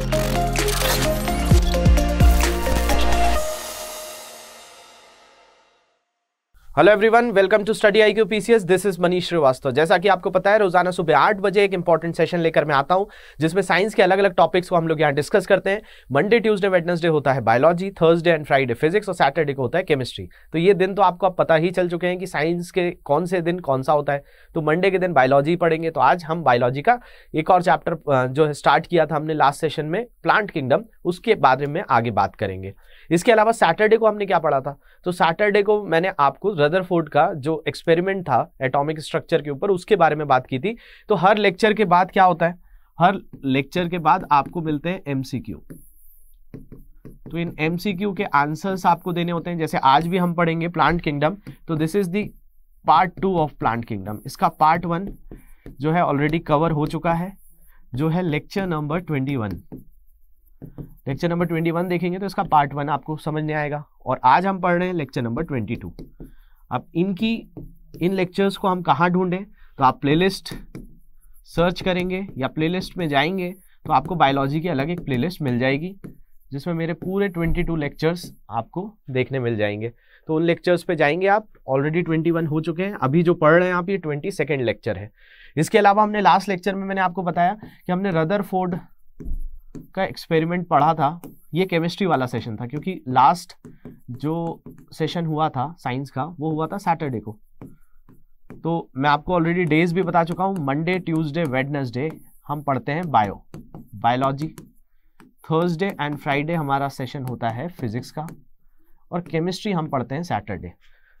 you. Hello everyone welcome to study I Q PCS this is Manish Shrivastava जैसा कि आपको पता है रोजाना सुबह आठ बजे एक इंपॉर्टेंट सेशन लेकर मैं आता हूं जिसमें साइंस के अलग अलग टॉपिक्स को हम लोग यहाँ डिस्कस करते हैं मंडे ट्यूसडे वेडनेसडे होता है biology Thursday and Friday physics और सैटरडे को होता है केमिस्ट्री तो ये दिन तो आपको आप पता ही चल चुके हैं कि साइंस के कौन से दिन कौन सा होता है तो मंडे के दिन बायोलॉजी पढ़ेंगे तो आज हम बायोलॉजी का एक और चैप्टर जो है स्टार्ट किया था हमने लास्ट सेशन में प्लांट किंगडम उसके बारे में आगे बात करेंगे इसके अलावा सैटरडे को हमने क्या पढ़ा था तो सैटरडे को मैंने आपको रदरफोर्ड का जो एक्सपेरिमेंट था एटॉमिक स्ट्रक्चर के ऊपर उसके बारे में बात की थी तो हर लेक्चर के बाद क्या होता है हर लेक्चर के बाद आपको मिलते हैं एमसीक्यू तो इन एमसीक्यू के आंसर्स आपको देने होते हैं जैसे आज भी हम पढ़ेंगे प्लांट किंगडम तो this is the part two of plant kingdom इसका पार्ट वन जो है ऑलरेडी कवर हो चुका है जो है lecture number twenty one lecture number twenty one देखेंगे तो इसका पार्ट वन आपको समझ में आएगा और आज हम पढ़ रहे हैं लेक्चर नंबर ट्वेंटी टू अब इनकी इन लेक्चर्स को हम कहाँ ढूंढें तो आप प्लेलिस्ट सर्च करेंगे या प्लेलिस्ट में जाएंगे तो आपको बायोलॉजी की अलग एक प्लेलिस्ट मिल जाएगी जिसमें मेरे पूरे टू लेक्चर्स आपको देखने मिल जाएंगे तो उन लेक्चर्स पे जाएंगे आप ऑलरेडी वन हो चुके हैं अभी जो पढ़ रहे हैं आप ये ट्वेंटी सेकेंड लेक्चर है इसके अलावा हमने लास्ट लेक्चर में मैंने आपको बताया कि हमने रदर फोर्ड का एक्सपेरिमेंट पढ़ा था ये केमिस्ट्री वाला सेशन था क्योंकि लास्ट जो सेशन हुआ था साइंस का वो हुआ था सैटरडे को तो मैं आपको ऑलरेडी डेज भी बता चुका हूँ मंडे ट्यूसडे वेडनेसडे हम पढ़ते हैं bio biology Thursday and Friday हमारा सेशन होता है फिजिक्स का और केमिस्ट्री हम पढ़ते हैं सैटरडे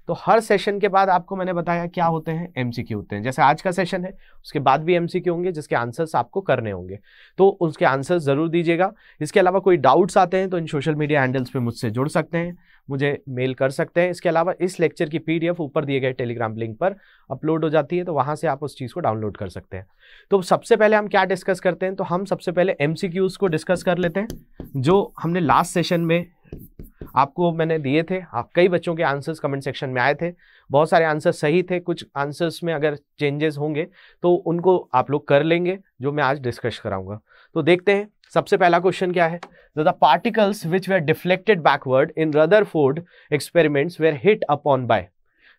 तो हर सेशन के बाद आपको मैंने बताया क्या होते हैं एमसीक्यू होते हैं जैसे आज का सेशन है उसके बाद भी एमसीक्यू होंगे जिसके आंसर्स आपको करने होंगे तो उसके आंसर्स ज़रूर दीजिएगा इसके अलावा कोई डाउट्स आते हैं तो इन सोशल मीडिया हैंडल्स पे मुझसे जुड़ सकते हैं मुझे मेल कर सकते हैं इसके अलावा इस लेक्चर की पी ऊपर दिए गए टेलीग्राम लिंक पर अपलोड हो जाती है तो वहाँ से आप उस चीज़ को डाउनलोड कर सकते हैं तो सबसे पहले हम क्या डिस्कस करते हैं तो हम सबसे पहले एम को डिस्कस कर लेते हैं जो हमने लास्ट सेशन में आपको मैंने दिए थे आप कई बच्चों के आंसर्स कमेंट सेक्शन में आए थे बहुत सारे आंसर सही थे कुछ आंसर्स में अगर चेंजेस होंगे तो उनको आप लोग कर लेंगे जो मैं आज डिस्कस कराऊंगा तो देखते हैं सबसे पहला क्वेश्चन क्या है the particles which were deflected backward in Rutherford experiments were hit upon by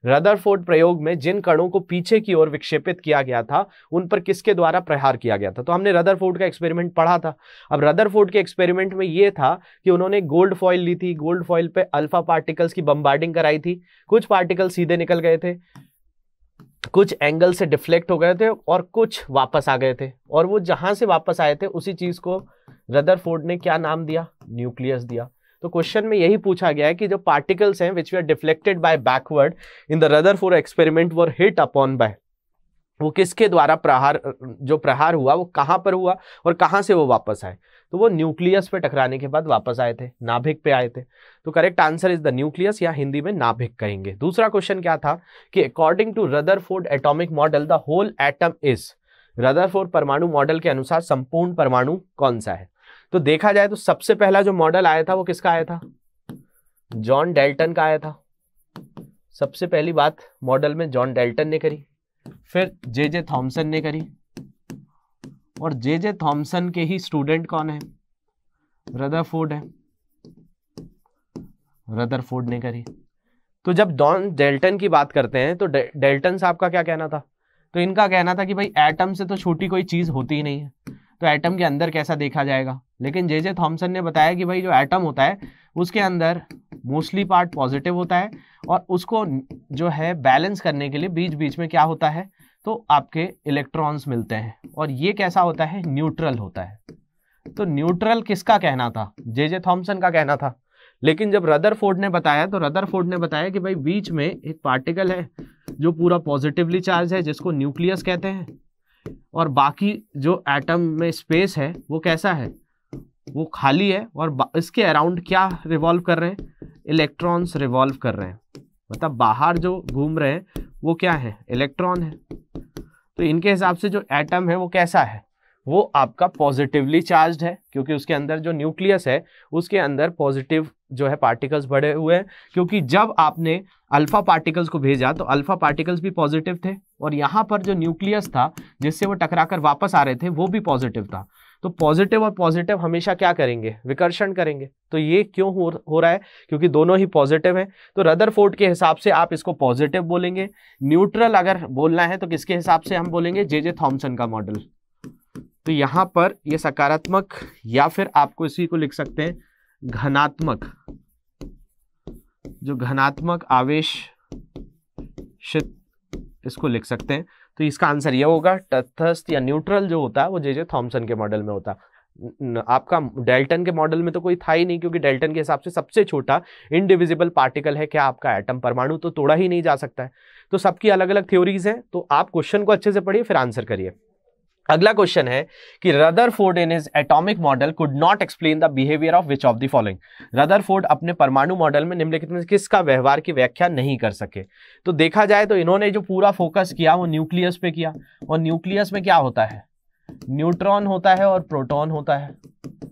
Rutherford प्रयोग में जिन कणों को पीछे की ओर विक्षेपित किया गया था उन पर किसके द्वारा प्रहार किया गया था तो हमने रदरफोर्ड का एक्सपेरिमेंट पढ़ा था अब रदरफोर्ड के एक्सपेरिमेंट में यह था कि उन्होंने गोल्ड फॉइल ली थी गोल्ड फॉइल पर अल्फा पार्टिकल्स की बम्बार्डिंग कराई थी कुछ पार्टिकल सीधे निकल गए थे कुछ एंगल से डिफ्लेक्ट हो गए थे और कुछ वापस आ गए थे और वो जहाँ से वापस आए थे उसी चीज़ को रदरफोर्ड ने क्या नाम दिया न्यूक्लियस दिया तो क्वेश्चन में यही पूछा गया है कि जो पार्टिकल्स हैं which we are deflected by backward in the Rutherford experiment were hit upon by वो किसके द्वारा प्रहार जो प्रहार हुआ वो कहाँ पर हुआ और कहाँ से वो वापस आए तो वो न्यूक्लियस पे टकराने के बाद वापस आए थे नाभिक पे आए थे तो correct answer is the nucleus या हिंदी में नाभिक कहेंगे दूसरा क्वेश्चन क्या था कि according to Rutherford atomic model the whole atom is Rutherford परमाणु मॉडल के अनुसार संपूर्ण परमाणु कौन सा है तो देखा जाए तो सबसे पहला जो मॉडल आया था वो किसका आया था जॉन डेल्टन का आया था सबसे पहली बात मॉडल में जॉन डेल्टन ने करी फिर जे जे थॉम्सन ने करी और जे जे थॉम्सन के ही स्टूडेंट कौन है रदर फोर्ड है फोर्ड ने करी तो जब डॉन डेल्टन की बात करते हैं तो डेल्टन साहब का क्या कहना था तो इनका कहना था कि भाई एटम से तो छोटी कोई चीज़ होती ही नहीं है तो एटम के अंदर कैसा देखा जाएगा लेकिन जे जे थॉम्सन ने बताया कि भाई जो एटम होता है उसके अंदर मोस्टली पार्ट पॉजिटिव होता है और उसको जो है बैलेंस करने के लिए बीच बीच में क्या होता है तो आपके इलेक्ट्रॉन्स मिलते हैं और ये कैसा होता है न्यूट्रल होता है तो न्यूट्रल किसका कहना था जे जे थॉम्सन का कहना था लेकिन जब रदर फोर्ड ने बताया तो रदर फोर्ड ने बताया कि भाई बीच में एक पार्टिकल है जो पूरा पॉजिटिवली चार्ज है जिसको न्यूक्लियस कहते हैं और बाकी जो एटम में स्पेस है वो कैसा है वो खाली है और इसके अराउंड क्या रिवॉल्व कर रहे हैं इलेक्ट्रॉन्स रिवॉल्व कर रहे हैं मतलब बाहर जो घूम रहे हैं वो क्या है इलेक्ट्रॉन है तो इनके हिसाब से जो एटम है वो कैसा है वो आपका पॉजिटिवली चार्ज है क्योंकि उसके अंदर जो न्यूक्लियस है उसके अंदर पॉजिटिव जो है पार्टिकल्स बढ़े हुए हैं क्योंकि जब आपने अल्फा पार्टिकल्स को भेजा तो अल्फा पार्टिकल्स भी पॉजिटिव थे और यहाँ पर जो न्यूक्लियस था जिससे वो टकराकर वापस आ रहे थे वो भी पॉजिटिव था तो पॉजिटिव और पॉजिटिव हमेशा क्या करेंगे विकर्षण करेंगे तो ये क्यों हो हो रहा है क्योंकि दोनों ही पॉजिटिव हैं तो रदर फोर्ट के हिसाब से आप इसको पॉजिटिव बोलेंगे न्यूट्रल अगर बोलना है तो किसके हिसाब से हम बोलेंगे जे जे थॉम्सन का मॉडल तो यहां पर ये सकारात्मक या फिर आपको इसी को लिख सकते हैं घनात्मक जो घनात्मक आवेश इसको लिख सकते हैं तो इसका आंसर ये होगा तटस्थ या न्यूट्रल जो होता है वो जे जे थॉम्सन के मॉडल में होता आपका डेल्टन के मॉडल में तो कोई था ही नहीं क्योंकि डेल्टन के हिसाब से सबसे छोटा इनडिविजिबल पार्टिकल है क्या आपका एटम परमाणु तो तोड़ा ही नहीं जा सकता है तो सबकी अलग अलग थ्योरीज हैं तो आप क्वेश्चन को अच्छे से पढ़िए फिर आंसर करिए अगला क्वेश्चन है कि Rutherford in is atomic model could not explain the behaviour of which of the following Rutherford अपने परमाणु मॉडल में निम्नलिखित में किसका व्यवहार की व्याख्या नहीं कर सके तो देखा जाए तो इन्होंने जो पूरा फोकस किया वो न्यूक्लियस पे किया और न्यूक्लियस में क्या होता है न्यूट्रॉन होता है और प्रोटोन होता है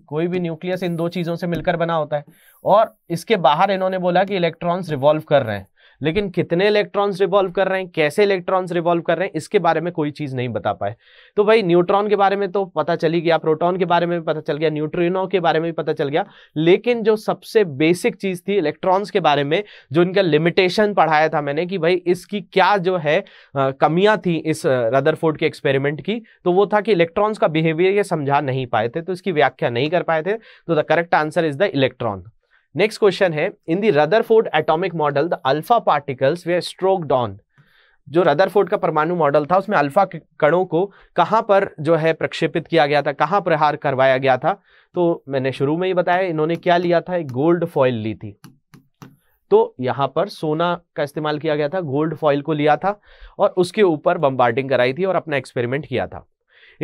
कोई भी न्यूक्लियस इन दो चीज़ों से मिलकर बना होता है और इसके बाहर इन्होंने बोला कि इलेक्ट्रॉन्स रिवॉल्व कर रहे हैं लेकिन कितने इलेक्ट्रॉन्स रिवॉल्व कर रहे हैं कैसे इलेक्ट्रॉन्स रिवॉल्व कर रहे हैं इसके बारे में कोई चीज़ नहीं बता पाए तो भाई न्यूट्रॉन के बारे में तो पता चली गया प्रोटॉन के बारे में भी पता चल गया न्यूट्रिनो के बारे में भी पता चल गया लेकिन जो सबसे बेसिक चीज़ थी इलेक्ट्रॉन्स के बारे में जो इनका लिमिटेशन पढ़ाया था मैंने कि भाई इसकी क्या जो है कमियाँ थी इस रदर के एक्सपेरिमेंट की तो वो था कि इलेक्ट्रॉन्स का बिहेवियर ये समझा नहीं पाए थे तो इसकी व्याख्या नहीं कर पाए थे तो the correct answer is the electron next question है in the Rutherford atomic model the alpha particles were stroked on जो रदरफोर्ड का परमाणु मॉडल था उसमें अल्फा कणों को कहाँ पर जो है प्रक्षेपित किया गया था कहाँ प्रहार करवाया गया था तो मैंने शुरू में ही बताया इन्होंने क्या लिया था एक गोल्ड फॉइल ली थी तो यहाँ पर सोना का इस्तेमाल किया गया था गोल्ड फॉइल को लिया था और उसके ऊपर बम्बार्डिंग कराई थी और अपना एक्सपेरिमेंट किया था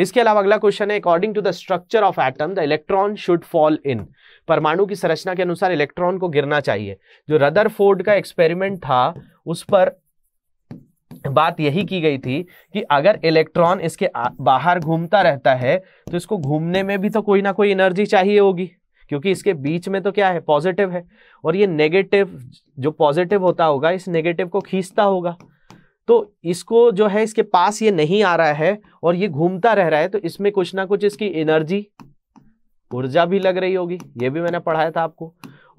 इसके अलावा अगला क्वेश्चन है according to the structure of atom the electron should fall in परमाणु की संरचना के अनुसार इलेक्ट्रॉन को गिरना चाहिए जो रदर का एक्सपेरिमेंट था उस पर बात यही की गई थी कि अगर इलेक्ट्रॉन इसके बाहर घूमता रहता है तो इसको घूमने में भी तो कोई ना कोई एनर्जी चाहिए होगी क्योंकि इसके बीच में तो क्या है पॉजिटिव है और ये नेगेटिव जो पॉजिटिव होता होगा इस नेगेटिव को खींचता होगा तो इसको जो है इसके पास ये नहीं आ रहा है और ये घूमता रह रहा है तो इसमें कुछ ना कुछ इसकी एनर्जी ऊर्जा भी लग रही होगी ये भी मैंने पढ़ाया था आपको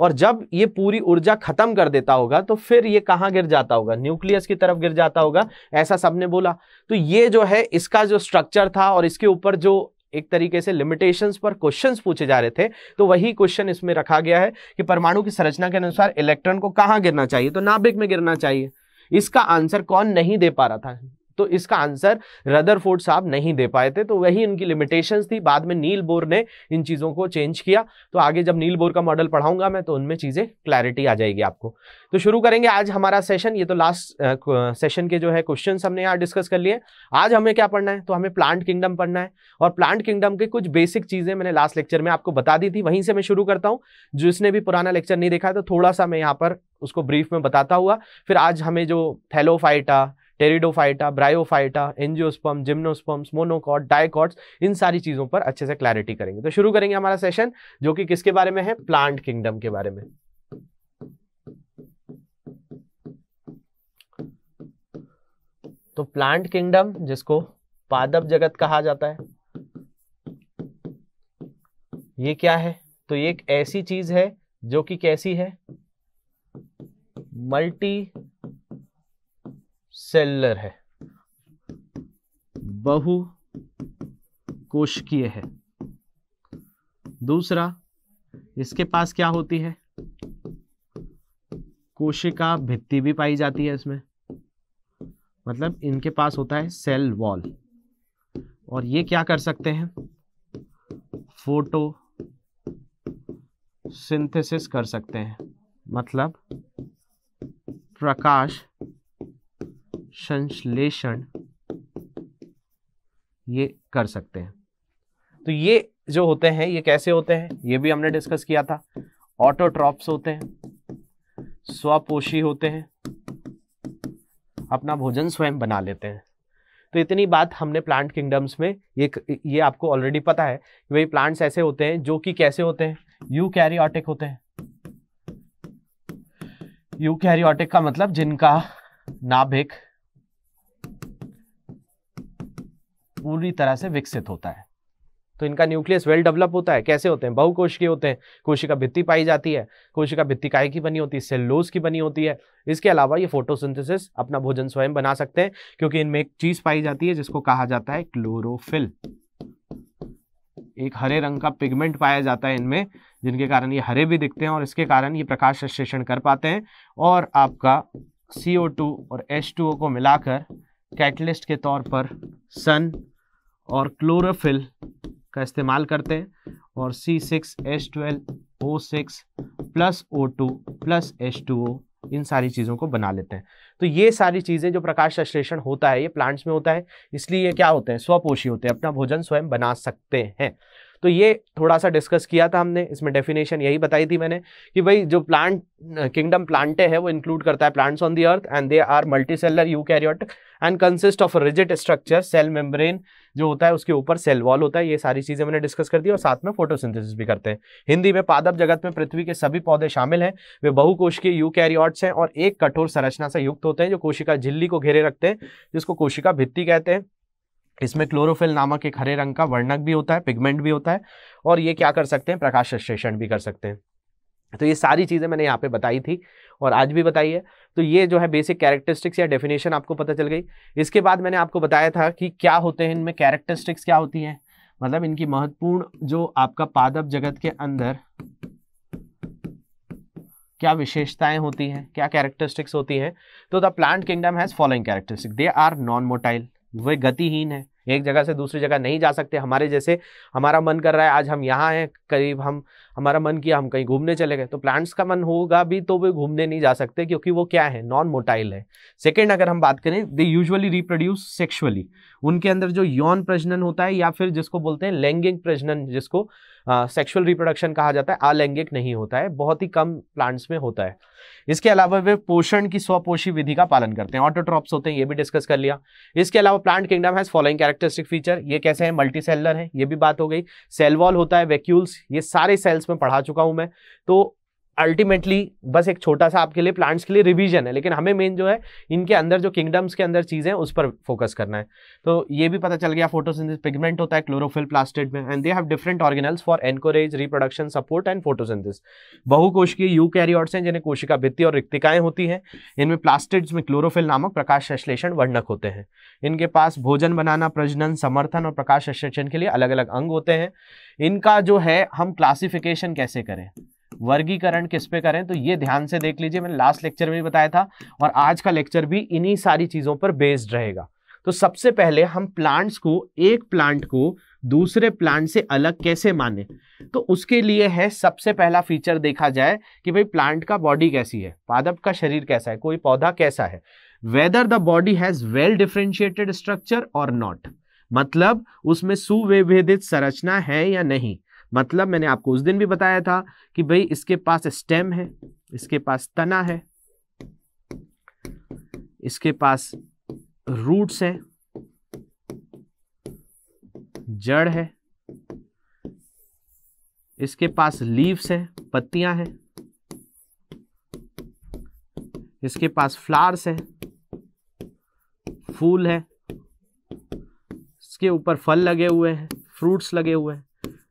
और जब ये पूरी ऊर्जा खत्म कर देता होगा तो फिर ये कहाँ गिर जाता होगा न्यूक्लियस की तरफ गिर जाता होगा ऐसा सबने बोला तो ये जो है इसका जो स्ट्रक्चर था और इसके ऊपर जो एक तरीके से लिमिटेशंस पर क्वेश्चंस पूछे जा रहे थे तो वही क्वेश्चन इसमें रखा गया है कि परमाणु की संरचना के अनुसार इलेक्ट्रॉन को कहाँ गिरना चाहिए तो नाभिक में गिरना चाहिए इसका आंसर कौन नहीं दे पा रहा था तो इसका आंसर रदरफोर्ड साहब नहीं दे पाए थे तो वही उनकी लिमिटेशंस थी बाद में नील बोर ने इन चीज़ों को चेंज किया तो आगे जब नील बोर का मॉडल पढ़ाऊंगा मैं तो उनमें चीज़ें क्लैरिटी आ जाएगी आपको तो शुरू करेंगे आज हमारा सेशन ये तो लास्ट सेशन के जो है क्वेश्चन हमने यहाँ डिस्कस कर लिए आज हमें क्या पढ़ना है तो हमें प्लांट किंगडम पढ़ना है और प्लांट किंगडम के कुछ बेसिक चीज़ें मैंने लास्ट लेक्चर में आपको बता दी थी वहीं से मैं शुरू करता हूँ जिसने भी पुराना लेक्चर नहीं देखा तो थोड़ा सा मैं यहाँ पर उसको ब्रीफ में बताता हुआ फिर आज हमें जो thallophyta pteridophyta bryophyta angiosperm gymnosperms monocot dicots इन सारी चीज़ों पर अच्छे से क्लैरिटी करेंगे तो शुरू करेंगे हमारा सेशन जो कि किसके बारे में है प्लांट किंगडम के बारे में तो प्लांट किंगडम जिसको पादप जगत कहा जाता है ये क्या है तो ये एक ऐसी चीज है जो कि कैसी है मल्टी सेलर है बहु कोशकीय है दूसरा इसके पास क्या होती है कोशिका भित्ति भी पाई जाती है इसमें मतलब इनके पास होता है सेल वॉल और ये क्या कर सकते हैं फोटो सिंथेसिस कर सकते हैं मतलब प्रकाश संश्लेषण ये कर सकते हैं तो ये जो होते हैं ये कैसे होते हैं ये भी हमने डिस्कस किया था ऑटोट्रॉप्स होते हैं स्वपोषी होते हैं अपना भोजन स्वयं बना लेते हैं तो इतनी बात हमने प्लांट किंगडम्स में ये ये आपको ऑलरेडी पता है कि भाई प्लांट्स ऐसे होते हैं जो कि कैसे होते हैं यू कैरियोटिक होते हैं यू कैरियोटिक का मतलब जिनका नाभिक पूरी तरह से विकसित होता है तो इनका न्यूक्लियस वेल डेवलप होता है कैसे होते हैं बहुकोशिकीय होते हैं कोशिका भित्ति पाई जाती है कोशिका भित्ति काय की बनी होती है सेल्लोज की बनी होती है इसके अलावा ये फोटोसिंथेसिस अपना भोजन स्वयं बना सकते हैं क्योंकि इनमें एक चीज पाई जाती है जिसको कहा जाता है क्लोरोफिल एक हरे रंग का पिगमेंट पाया जाता है इनमें जिनके कारण ये हरे भी दिखते हैं और इसके कारण ये प्रकाश संश्लेषण कर पाते हैं और आपका सी और एच को मिलाकर कैटलिस्ट के तौर पर सन और क्लोरोफिल का इस्तेमाल करते हैं और C six S twelve O six plus O two plus S two O इन सारी चीज़ों को बना लेते हैं तो ये सारी चीज़ें जो प्रकाश संश्लेषण होता है ये प्लांट्स में होता है इसलिए ये क्या होते हैं स्वपोषी होते हैं अपना भोजन स्वयं बना सकते हैं तो ये थोड़ा सा डिस्कस किया था हमने इसमें डेफिनेशन यही बताई थी मैंने कि भाई जो प्लांट किंगडम प्लांटे है वो इंक्लूड करता है plants on the earth and they are multicellular eukaryotic and consist of rigid structure cell membrane जो होता है उसके ऊपर सेल वॉल होता है ये सारी चीज़ें मैंने डिस्कस कर दी और साथ में फोटोसिंथेसिस भी करते हैं हिंदी में पादप जगत में पृथ्वी के सभी पौधे शामिल हैं वे बहुकोशिकीय यूकैरियोट्स हैं और एक कठोर संरचना से युक्त होते हैं जो कोशिका झिल्ली को घेरे रखते हैं जिसको कोशिका भित्ति कहते हैं इसमें क्लोरोफिल नामक एक हरे रंग का वर्णक भी होता है पिगमेंट भी होता है और ये क्या कर सकते हैं प्रकाश विश्लेषण भी कर सकते हैं तो ये सारी चीज़ें मैंने यहाँ पे बताई थी और आज भी बताई है तो ये जो है बेसिक कैरेक्टरिस्टिक्स या डेफिनेशन आपको पता चल गई इसके बाद मैंने आपको बताया था कि क्या होते हैं इनमें कैरेक्टरिस्टिक्स क्या होती हैं मतलब इनकी महत्वपूर्ण जो आपका पादप जगत के अंदर क्या विशेषताएं होती हैं क्या कैरेक्टरिस्टिक्स होती हैं तो the plant kingdom has following characteristic they are non motile वे गतिहीन है एक जगह से दूसरी जगह नहीं जा सकते हमारे जैसे हमारा मन कर रहा है आज हम यहाँ हैं करीब हम हमारा मन किया हम कहीं घूमने चले गए तो प्लांट्स का मन होगा भी तो वे घूमने नहीं जा सकते क्योंकि वो क्या है नॉन मोटाइल है सेकेंड अगर हम बात करें दे यूजुअली रिप्रोड्यूस सेक्शुअली उनके अंदर जो यौन प्रजनन होता है या फिर जिसको बोलते हैं लैंगिक प्रजनन जिसको सेक्सुअल रिप्रोडक्शन कहा जाता है अलैंगिक नहीं होता है बहुत ही कम प्लांट्स में होता है इसके अलावा वे पोषण की स्वपोषी विधि का पालन करते हैं ऑटोट्रॉप्स होते हैं ये भी डिस्कस कर लिया इसके अलावा plant kingdom has following characteristic feature ये कैसे है मल्टी सेलर है ये भी बात हो गई सेल वॉल होता है वैक्यूल्स ये सारे सेल्स में पढ़ा चुका हूँ मैं तो अल्टीमेटली बस एक छोटा सा आपके लिए प्लांट्स के लिए रिवीजन है लेकिन हमें मेन जो है इनके अंदर जो किंगडम्स के अंदर चीज़ें उस पर फोकस करना है तो ये भी पता चल गया फोटोसिंथेसिस पिगमेंट होता है क्लोरोफिल प्लास्टिड में and they have different organelles for anchorage reproduction support and photosynthesis बहुकोशिकीय यू कैरियॉट्स हैं जिन्हें कोशिका भित्ति और रिक्तिकाएँ होती हैं इनमें प्लास्टिड्स में क्लोरोफिल नामक प्रकाश संश्लेषण वर्णक होते हैं इनके पास भोजन बनाना प्रजनन समर्थन और प्रकाश संश्लेषण के लिए अलग अलग अंग होते हैं इनका जो है हम क्लासिफिकेशन कैसे करें वर्गीकरण किस पे करें तो ये ध्यान से देख लीजिए मैंने लास्ट लेक्चर में भी बताया था और आज का लेक्चर भी इन्हीं सारी चीज़ों पर बेस्ड रहेगा तो सबसे पहले हम प्लांट्स को एक प्लांट को दूसरे प्लांट से अलग कैसे माने तो उसके लिए है सबसे पहला फीचर देखा जाए कि भाई प्लांट का बॉडी कैसी है पादप का शरीर कैसा है कोई पौधा कैसा है whether the body has well differentiated structure or not मतलब उसमें सुविभेदित संरचना है या नहीं मतलब मैंने आपको उस दिन भी बताया था कि भाई इसके पास स्टेम है इसके पास तना है इसके पास रूट्स हैं जड़ है इसके पास लीव्स हैं पत्तियां हैं इसके पास फ्लावर्स हैं फूल है इसके ऊपर फल लगे हुए हैं फ्रूट्स लगे हुए हैं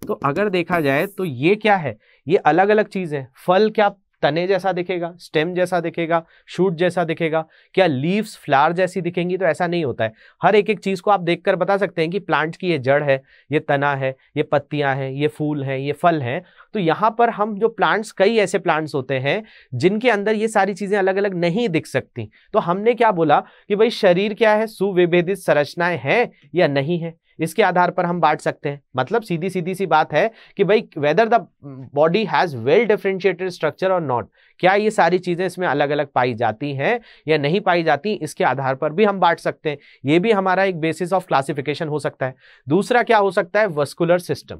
तो अगर देखा जाए तो ये क्या है ये अलग अलग चीज़ है फल क्या तने जैसा दिखेगा स्टेम जैसा दिखेगा शूट जैसा दिखेगा क्या लीव्स फ्लावर जैसी दिखेंगी तो ऐसा नहीं होता है हर एक एक चीज़ को आप देखकर बता सकते हैं कि प्लांट की ये जड़ है ये तना है ये पत्तियां हैं ये फूल हैं ये फल हैं तो यहाँ पर हम जो प्लांट्स कई ऐसे प्लांट्स होते हैं जिनके अंदर ये सारी चीज़ें अलग अलग नहीं दिख सकती तो हमने क्या बोला कि भाई शरीर क्या है सुविभेदित संरचनाएं हैं या नहीं है इसके आधार पर हम बांट सकते हैं मतलब सीधी सीधी सी बात है कि भाई whether the body has well differentiated structure or not क्या ये सारी चीज़ें इसमें अलग अलग पाई जाती हैं या नहीं पाई जाती इसके आधार पर भी हम बांट सकते हैं ये भी हमारा एक बेसिस ऑफ क्लासिफिकेशन हो सकता है दूसरा क्या हो सकता है वस्कुलर सिस्टम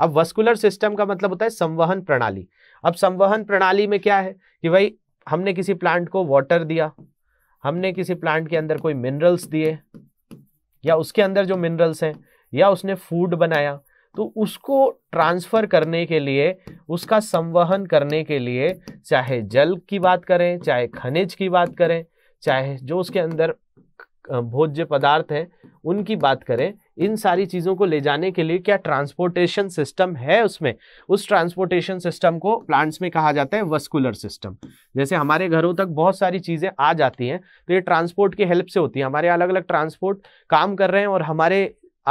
अब वस्कुलर सिस्टम का मतलब होता है संवहन प्रणाली अब संवहन प्रणाली में क्या है कि भाई हमने किसी प्लांट को वाटर दिया हमने किसी प्लांट के अंदर कोई मिनरल्स दिए या उसके अंदर जो मिनरल्स हैं या उसने फूड बनाया तो उसको ट्रांसफ़र करने के लिए उसका संवहन करने के लिए चाहे जल की बात करें चाहे खनिज की बात करें चाहे जो उसके अंदर भोज्य पदार्थ हैं उनकी बात करें इन सारी चीज़ों को ले जाने के लिए क्या ट्रांसपोर्टेशन सिस्टम है उसमें उस ट्रांसपोर्टेशन सिस्टम को प्लांट्स में कहा जाता है वस्कुलर सिस्टम जैसे हमारे घरों तक बहुत सारी चीज़ें आ जाती हैं तो ये ट्रांसपोर्ट की हेल्प से होती है हमारे अलग अलग ट्रांसपोर्ट काम कर रहे हैं और हमारे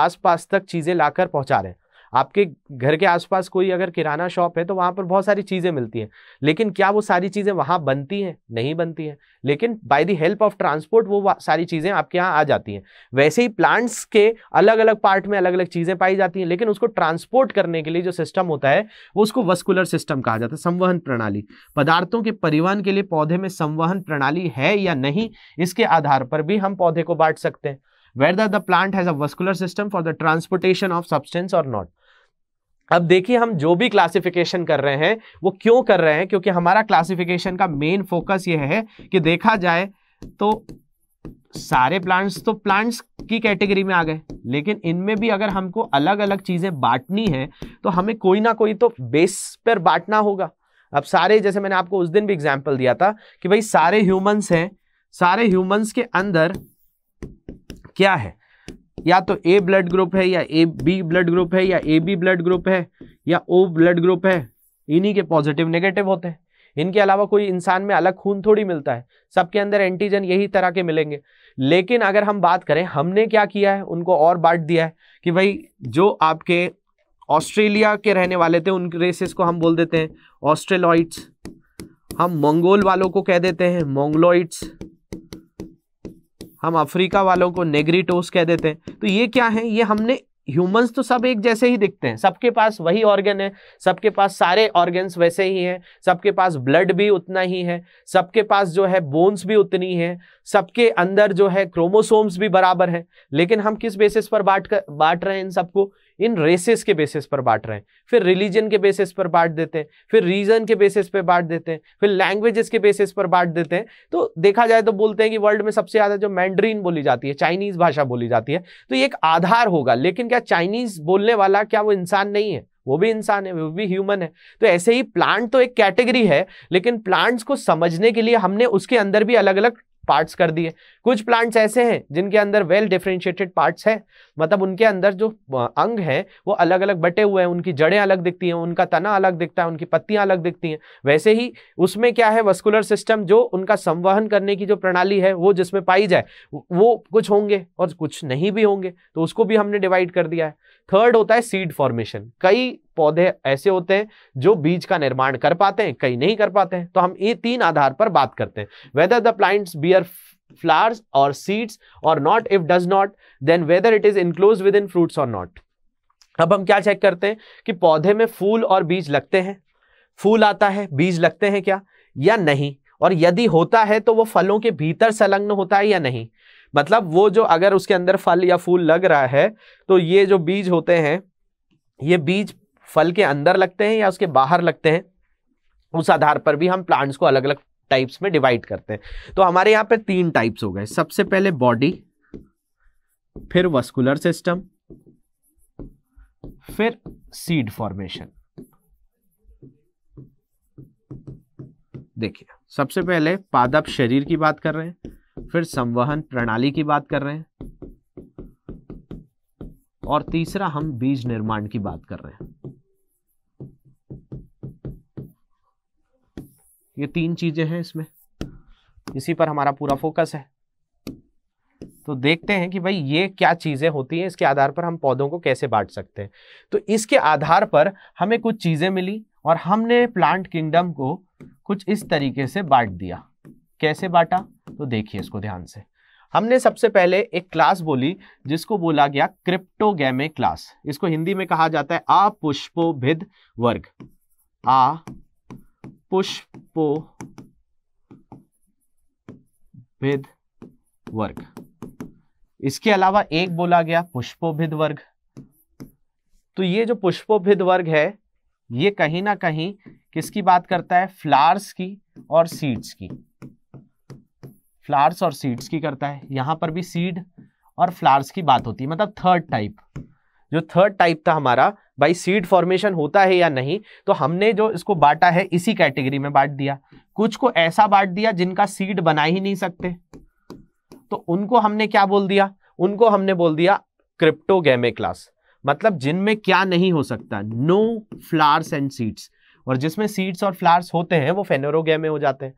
आसपास तक चीज़ें लाकर पहुंचा रहे हैं आपके घर के आसपास कोई अगर किराना शॉप है तो वहाँ पर बहुत सारी चीज़ें मिलती हैं लेकिन क्या वो सारी चीज़ें वहाँ बनती हैं नहीं बनती हैं लेकिन by the help of transport वो सारी चीज़ें आपके यहाँ आ जाती हैं वैसे ही प्लांट्स के अलग अलग पार्ट में अलग अलग चीज़ें पाई जाती हैं लेकिन उसको ट्रांसपोर्ट करने के लिए जो सिस्टम होता है वो उसको वस्कुलर सिस्टम कहा जाता है संवहन प्रणाली पदार्थों के परिवहन के लिए पौधे में संवहन प्रणाली है या नहीं इसके आधार पर भी हम पौधे को बांट सकते हैं whether the plant has a vascular system for the transportation of substance or not अब देखिए हम जो भी क्लासिफिकेशन कर रहे हैं वो क्यों कर रहे हैं क्योंकि हमारा क्लासिफिकेशन का मेन फोकस ये है कि देखा जाए तो सारे प्लांट्स तो प्लांट्स की कैटेगरी में आ गए लेकिन इनमें भी अगर हमको अलग अलग चीज़ें बांटनी है तो हमें कोई ना कोई तो बेस पर बांटना होगा अब सारे जैसे मैंने आपको उस दिन भी एग्जाम्पल दिया था कि भाई सारे ह्यूमन्स हैं सारे ह्यूमन्स के अंदर क्या है या तो ए ब्लड ग्रुप है या ए बी ब्लड ग्रुप है या ए बी ब्लड ग्रुप है या ओ ब्लड ग्रुप है इन्हीं के पॉजिटिव नेगेटिव होते हैं इनके अलावा कोई इंसान में अलग खून थोड़ी मिलता है सबके अंदर एंटीजन यही तरह के मिलेंगे लेकिन अगर हम बात करें हमने क्या किया है उनको और बांट दिया है कि भाई जो आपके ऑस्ट्रेलिया के रहने वाले थे उन रेसेस को हम बोल देते हैं ऑस्ट्रेलॉइड्स हम मंगोल वालों को कह देते हैं मोंगलोइड्स हम अफ्रीका वालों को नेग्रीटोस कह देते हैं तो ये क्या है ये हमने ह्यूमंस तो सब एक जैसे ही दिखते हैं सबके पास वही ऑर्गन है सबके पास सारे ऑर्गन्स वैसे ही हैं सबके पास ब्लड भी उतना ही है सबके पास जो है बोन्स भी उतनी है सबके अंदर जो है क्रोमोसोम्स भी बराबर है लेकिन हम किस बेसिस पर बांट कर बांट रहे हैं इन सबको इन रेसेस के बेसिस पर बांट रहे हैं फिर रिलीजन के बेसिस पर बांट देते हैं फिर रीजन के बेसिस पर बांट देते हैं फिर लैंग्वेजेस के बेसिस पर बांट देते हैं तो देखा जाए तो बोलते हैं कि वर्ल्ड में सबसे ज़्यादा जो मैंड्रीन बोली जाती है चाइनीज़ भाषा बोली जाती है तो ये एक आधार होगा लेकिन क्या चाइनीज़ बोलने वाला क्या वो इंसान नहीं है वो भी इंसान है वो भी ह्यूमन है तो ऐसे ही प्लांट तो एक कैटेगरी है लेकिन प्लांट्स को समझने के लिए हमने उसके अंदर भी अलग अलग पार्ट्स कर दिए कुछ प्लांट्स ऐसे हैं जिनके अंदर वेल डिफ्रेंशिएटेड पार्ट्स हैं मतलब उनके अंदर जो अंग हैं वो अलग अलग बटे हुए हैं उनकी जड़ें अलग दिखती हैं उनका तना अलग दिखता है उनकी पत्तियां अलग दिखती हैं वैसे ही उसमें क्या है वस्कुलर सिस्टम जो उनका संवहन करने की जो प्रणाली है वो जिसमें पाई जाए वो कुछ होंगे और कुछ नहीं भी होंगे तो उसको भी हमने डिवाइड कर दिया है थर्ड होता है सीड फॉर्मेशन कई पौधे ऐसे होते हैं जो बीज का निर्माण कर पाते हैं कई नहीं कर पाते हैं तो हम ये तीन आधार पर बात करते हैं whether the plants bear flowers or seeds or not if does not then whether it is enclosed within fruits or not अब हम क्या चेक करते हैं कि पौधे में फूल और बीज लगते हैं फूल आता है बीज लगते हैं क्या या नहीं और यदि होता है तो वो फलों के भीतर संलग्न होता है या नहीं मतलब वो जो अगर उसके अंदर फल या फूल लग रहा है तो ये जो बीज होते हैं ये बीज फल के अंदर लगते हैं या उसके बाहर लगते हैं उस आधार पर भी हम प्लांट्स को अलग अलग टाइप्स में डिवाइड करते हैं तो हमारे यहां पे तीन टाइप्स हो गए सबसे पहले बॉडी फिर वस्कुलर सिस्टम फिर सीड फॉर्मेशन देखिए सबसे पहले पादप शरीर की बात कर रहे हैं फिर संवहन प्रणाली की बात कर रहे हैं और तीसरा हम बीज निर्माण की बात कर रहे हैं ये तीन चीजें हैं इसमें इसी पर हमारा पूरा फोकस है तो देखते हैं कि भाई ये क्या चीज़ें होती हैं इसके आधार पर हम पौधों को कैसे बांट सकते हैं तो इसके आधार पर हमें कुछ चीज़ें मिली और हमने प्लांट किंगडम को कुछ इस तरीके से बांट दिया कैसे बांटा तो देखिए इसको ध्यान से हमने सबसे पहले एक क्लास बोली जिसको बोला गया क्रिप्टोगेमे क्लास इसको हिंदी में कहा जाता है आ पुष्पोभिद वर्ग आ पुष्प पो विद वर्ग इसके अलावा एक बोला गया पुष्पोभिद वर्ग तो ये जो पुष्पोभिद वर्ग है ये कहीं ना कहीं किसकी बात करता है फ्लावर्स की और सीड्स की फ्लावर्स और सीड्स की करता है यहां पर भी सीड और फ्लावर्स की बात होती है मतलब थर्ड टाइप जो थर्ड टाइप था हमारा भाई सीड फॉर्मेशन होता है या नहीं तो हमने जो इसको बांटा है इसी कैटेगरी में बांट दिया कुछ को ऐसा बांट दिया जिनका सीड बना ही नहीं सकते तो उनको हमने क्या बोल दिया उनको हमने बोल दिया क्रिप्टोगेमे क्लास मतलब जिनमें क्या नहीं हो सकता नो फ्लार्स एंड सीड्स और जिसमें सीड्स और फ्लार्स होते हैं वो फेनोरोगेमे हो जाते हैं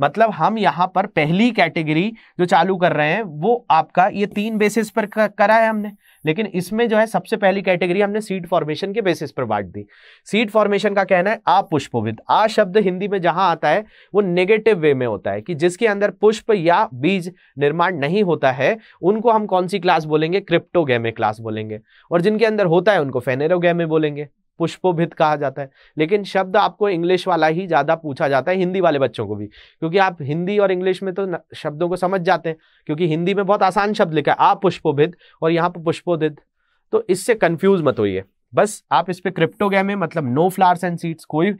मतलब हम यहाँ पर पहली कैटेगरी जो चालू कर रहे हैं वो आपका ये तीन बेसिस पर करा है हमने लेकिन इसमें जो है सबसे पहली कैटेगरी हमने सीट फॉर्मेशन के बेसिस पर बांट दी सीट फॉर्मेशन का कहना है आ पुष्पविद आ शब्द हिंदी में जहाँ आता है वो नेगेटिव वे में होता है कि जिसके अंदर पुष्प या बीज निर्माण नहीं होता है उनको हम कौन सी क्लास बोलेंगे क्रिप्टोगेमे क्लास बोलेंगे और जिनके अंदर होता है उनको फेनेरोगेमे बोलेंगे पुष्पोभित कहा जाता है लेकिन शब्द आपको इंग्लिश वाला ही ज़्यादा पूछा जाता है हिंदी वाले बच्चों को भी क्योंकि आप हिंदी और इंग्लिश में तो शब्दों को समझ जाते हैं क्योंकि हिंदी में बहुत आसान शब्द लिखा है आप पुष्पोभित और यहाँ पर पुष्पोदित तो इससे कन्फ्यूज मत होइए बस आप इस पर क्रिप्टोगैम है मतलब नो फ्लावर्स एंड सीड्स कोई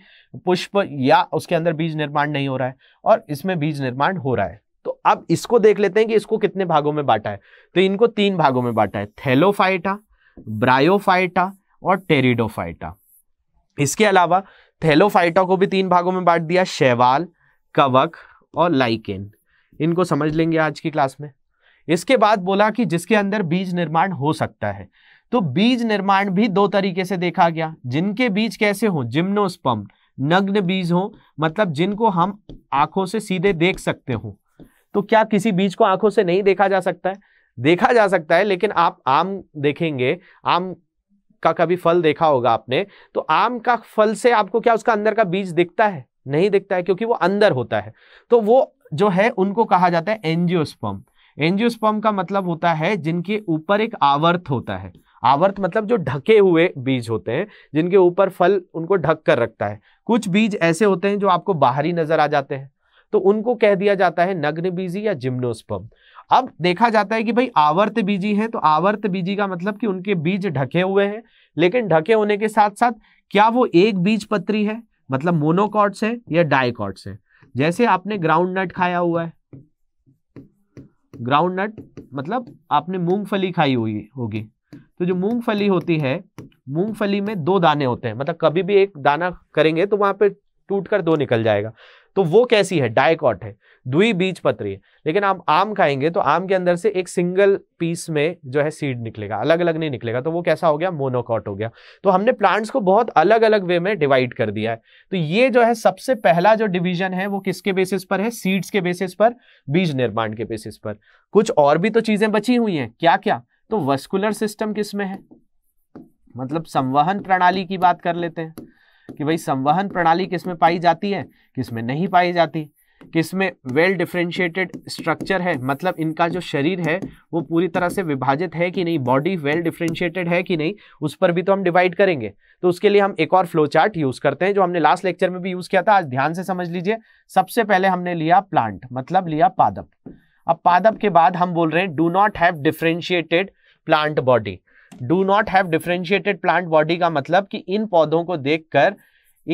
पुष्प या उसके अंदर बीज निर्माण नहीं हो रहा है और इसमें बीज निर्माण हो रहा है तो अब इसको देख लेते हैं कि इसको कितने भागों में बांटा है तो इनको तीन भागों में बांटा है थैलोफाइटा ब्रायोफाइटा और टेरिडोफाइटा इसके अलावा थैलोफाइटा को भी तीन भागों में बांट दिया शैवाल कवक और लाइकेन इनको समझ लेंगे आज की क्लास में इसके बाद बोला कि जिसके अंदर बीज निर्माण हो सकता है तो बीज निर्माण भी दो तरीके से देखा गया जिनके बीज कैसे हो जिम्नोस्पम नग्न बीज हो मतलब जिनको हम आंखों से सीधे देख सकते हो तो क्या किसी बीज को आंखों से नहीं देखा जा सकता है देखा जा सकता है लेकिन आप आम देखेंगे आम का कभी फल देखा होगा आपने तो आम का फल से आपको क्या उसका अंदर का बीज दिखता है नहीं दिखता है क्योंकि वो अंदर होता है तो वो जो है उनको कहा जाता है एंजियोस्पम एंजियोस्पम का मतलब होता है जिनके ऊपर एक आवर्त होता है आवर्त मतलब जो ढके हुए बीज होते हैं जिनके ऊपर फल उनको ढक कर रखता है कुछ बीज ऐसे होते हैं जो आपको बाहरी नजर आ जाते हैं तो उनको कह दिया जाता है नग्न बीजी या जिम्नोस्पम अब देखा जाता है कि भाई आवर्त बीजी है तो आवर्त बीजी का मतलब कि उनके बीज ढके हुए हैं लेकिन ढके होने के साथ साथ क्या वो एक बीज पत्री है मतलब मोनोकॉट्स है या डायकॉट्स है जैसे आपने ग्राउंड नट खाया हुआ है ग्राउंड नट मतलब आपने मूंगफली खाई हुई होगी तो जो मूंगफली होती है मूंगफली में दो दाने होते हैं मतलब कभी भी एक दाना करेंगे तो वहां पे टूट कर दो निकल जाएगा तो वो कैसी है डायकॉट है द्वि बीज पत्री है लेकिन आप आम खाएंगे तो आम के अंदर से एक सिंगल पीस में जो है सीड निकलेगा अलग अलग नहीं निकलेगा तो वो कैसा हो गया मोनोकॉट हो गया तो हमने प्लांट्स को बहुत अलग अलग वे में डिवाइड कर दिया है तो ये जो है सबसे पहला जो डिवीजन है वो किसके बेसिस पर है सीड्स के बेसिस पर बीज निर्माण के बेसिस पर कुछ और भी तो चीजें बची हुई हैं क्या क्या तो वस्कुलर सिस्टम किसमें है मतलब संवहन प्रणाली की बात कर लेते हैं कि भाई संवहन प्रणाली किसमें पाई जाती है किसमें नहीं पाई जाती किसमें वेल डिफ्रेंशिएटेड स्ट्रक्चर है मतलब इनका जो शरीर है वो पूरी तरह से विभाजित है कि नहीं बॉडी वेल डिफ्रेंशिएटेड है कि नहीं उस पर भी तो हम डिवाइड करेंगे तो उसके लिए हम एक और फ्लो चार्ट यूज़ करते हैं जो हमने लास्ट लेक्चर में भी यूज़ किया था आज ध्यान से समझ लीजिए सबसे पहले हमने लिया प्लांट मतलब लिया पादप अब पादप के बाद हम बोल रहे हैं do not have differentiated plant body do not have differentiated plant body का मतलब कि इन पौधों को देखकर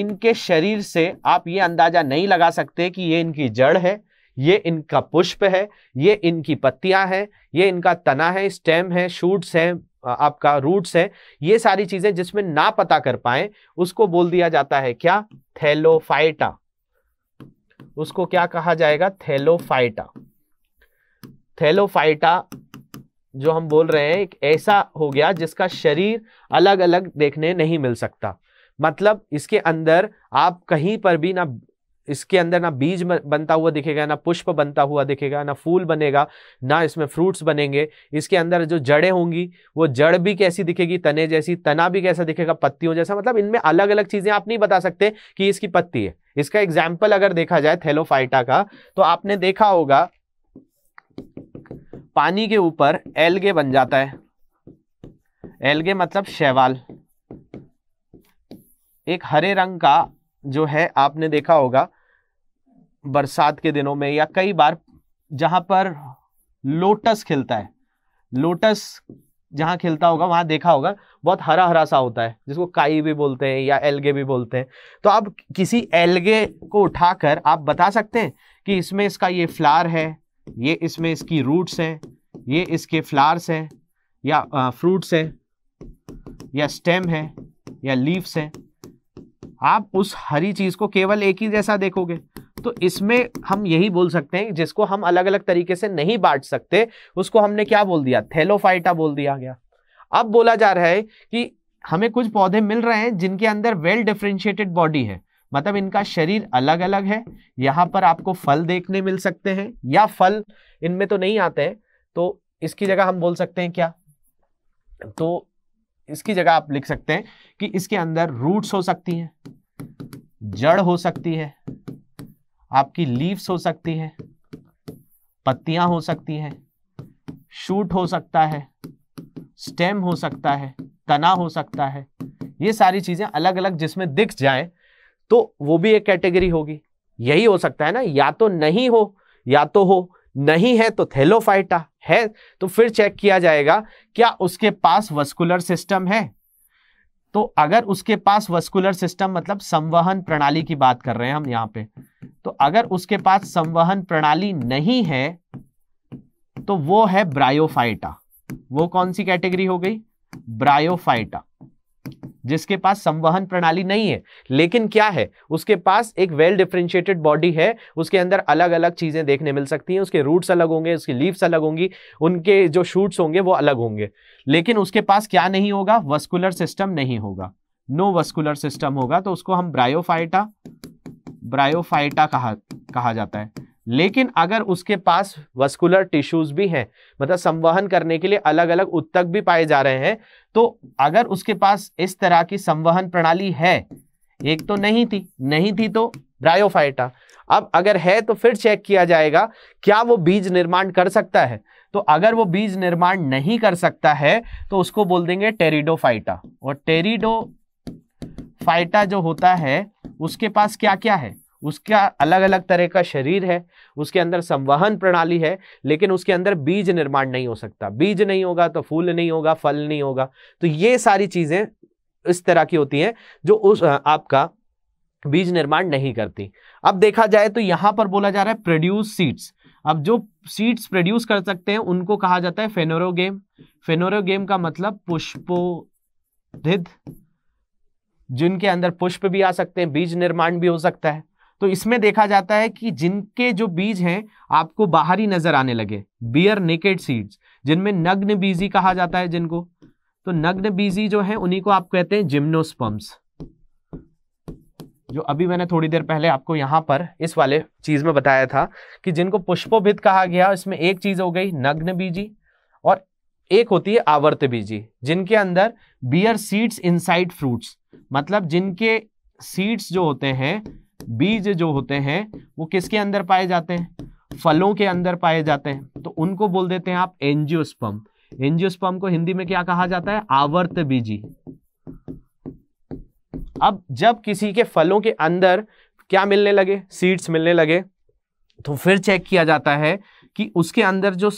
इनके शरीर से आप ये अंदाजा नहीं लगा सकते कि ये इनकी जड़ है ये इनका पुष्प है ये इनकी पत्तियां हैं ये इनका तना है स्टेम है शूट्स हैं आपका रूट्स है ये सारी चीजें जिसमें ना पता कर पाए उसको बोल दिया जाता है क्या थैलोफाइटा उसको क्या कहा जाएगा थैलोफाइटा थैलोफाइटा जो हम बोल रहे हैं एक ऐसा हो गया जिसका शरीर अलग अलग देखने नहीं मिल सकता मतलब इसके अंदर आप कहीं पर भी ना इसके अंदर ना बीज बनता हुआ दिखेगा ना पुष्प बनता हुआ दिखेगा ना फूल बनेगा ना इसमें फ्रूट्स बनेंगे इसके अंदर जो जड़ें होंगी वो जड़ भी कैसी दिखेगी तने जैसी तना भी कैसा दिखेगा पत्तियों जैसा मतलब इनमें अलग अलग चीज़ें आप नहीं बता सकते कि इसकी पत्ती है इसका एग्जाम्पल अगर देखा जाए थेलोफाइटा का तो आपने देखा होगा पानी के ऊपर एलगे बन जाता है एलगे मतलब शैवाल एक हरे रंग का जो है आपने देखा होगा बरसात के दिनों में या कई बार जहां पर लोटस खिलता है लोटस जहां खिलता होगा वहां देखा होगा बहुत हरा हरा सा होता है जिसको काई भी बोलते हैं या एलगे भी बोलते हैं तो आप किसी एलगे को उठाकर आप बता सकते हैं कि इसमें इसका ये फ्लार है ये इसमें इसकी रूट्स हैं ये इसके फ्लावर्स हैं या फ्रूट्स हैं या स्टेम है या लीव्स हैं आप उस हरी चीज़ को केवल एक ही जैसा देखोगे तो इसमें हम यही बोल सकते हैं जिसको हम अलग अलग तरीके से नहीं बांट सकते उसको हमने क्या बोल दिया थैलोफाइटा बोल दिया गया अब बोला जा रहा है कि हमें कुछ पौधे मिल रहे हैं जिनके अंदर वेल डिफ्रेंशिएटेड बॉडी है मतलब इनका शरीर अलग अलग है यहाँ पर आपको फल देखने मिल सकते हैं या फल इनमें तो नहीं आते हैं तो इसकी जगह हम बोल सकते हैं क्या तो इसकी जगह आप लिख सकते हैं कि इसके अंदर रूट्स हो सकती हैं जड़ हो सकती है आपकी लीव्स हो सकती है पत्तियां हो सकती हैं शूट हो सकता है स्टेम हो सकता है तना हो सकता है ये सारी चीज़ें अलग अलग जिसमें दिख जाएं तो वो भी एक कैटेगरी होगी यही हो सकता है ना या तो नहीं हो या तो हो नहीं है तो थेलोफाइटा है तो फिर चेक किया जाएगा क्या उसके पास वस्कुलर सिस्टम है तो अगर उसके पास वस्कुलर सिस्टम मतलब संवहन प्रणाली की बात कर रहे हैं हम यहां पे तो अगर उसके पास संवहन प्रणाली नहीं है तो वो है ब्रायोफाइटा वो कौन सी कैटेगरी हो गई ब्रायोफाइटा जिसके पास संवहन प्रणाली नहीं है लेकिन क्या है उसके पास एक वेल डिफ्रेंशिएटेड बॉडी है उसके अंदर अलग अलग चीज़ें देखने मिल सकती हैं उसके रूट्स अलग होंगे उसकी लीव्स अलग होंगी उनके जो शूट्स होंगे वो अलग होंगे लेकिन उसके पास क्या नहीं होगा वस्कुलर सिस्टम नहीं होगा नो वस्कुलर सिस्टम होगा तो उसको हम ब्रायोफाइटा ब्रायोफाइटा कहा कहा जाता है लेकिन अगर उसके पास वस्कुलर टिश्यूज भी हैं मतलब संवहन करने के लिए अलग अलग उत्तक भी पाए जा रहे हैं तो अगर उसके पास इस तरह की संवहन प्रणाली है एक तो नहीं थी नहीं थी तो ब्रायोफाइटा अब अगर है तो फिर चेक किया जाएगा क्या वो बीज निर्माण कर सकता है तो अगर वो बीज निर्माण नहीं कर सकता है तो उसको बोल देंगे टेरिडोफाइटा और टेरिडोफाइटा जो होता है उसके पास क्या क्या है उसका अलग अलग तरह का शरीर है उसके अंदर संवहन प्रणाली है लेकिन उसके अंदर बीज निर्माण नहीं हो सकता बीज नहीं होगा तो फूल नहीं होगा फल नहीं होगा तो ये सारी चीज़ें इस तरह की होती हैं जो उस आपका बीज निर्माण नहीं करती अब देखा जाए तो यहां पर बोला जा रहा है प्रोड्यूस सीड्स अब जो सीड्स प्रोड्यूस कर सकते हैं उनको कहा जाता है फेनोरोगेम फेनोरोगेम का मतलब पुष्पोधिध जिनके अंदर पुष्प भी आ सकते हैं बीज निर्माण भी हो सकता है तो इसमें देखा जाता है कि जिनके जो बीज हैं आपको बाहरी नजर आने लगे बियर नेकेड सीड्स जिनमें नग्न बीजी कहा जाता है जिनको तो नग्न बीजी जो है उन्हीं को आप कहते हैं जिम्नोस्पम्स जो अभी मैंने थोड़ी देर पहले आपको यहां पर इस वाले चीज में बताया था कि जिनको पुष्पोभित कहा गया इसमें एक चीज हो गई नग्न बीजी और एक होती है आवर्त बीजी जिनके अंदर बियर सीड्स इनसाइड फ्रूट्स मतलब जिनके सीड्स जो होते हैं बीज जो होते हैं वो किसके अंदर पाए जाते हैं फलों के अंदर पाए जाते हैं तो उनको बोल देते हैं आप एंजियोस्पम एंजियोस्पम को हिंदी में क्या कहा जाता है आवर्त बीजी अब जब किसी के फलों के अंदर क्या मिलने लगे सीड्स मिलने लगे तो फिर चेक किया जाता है कि उसके अंदर जो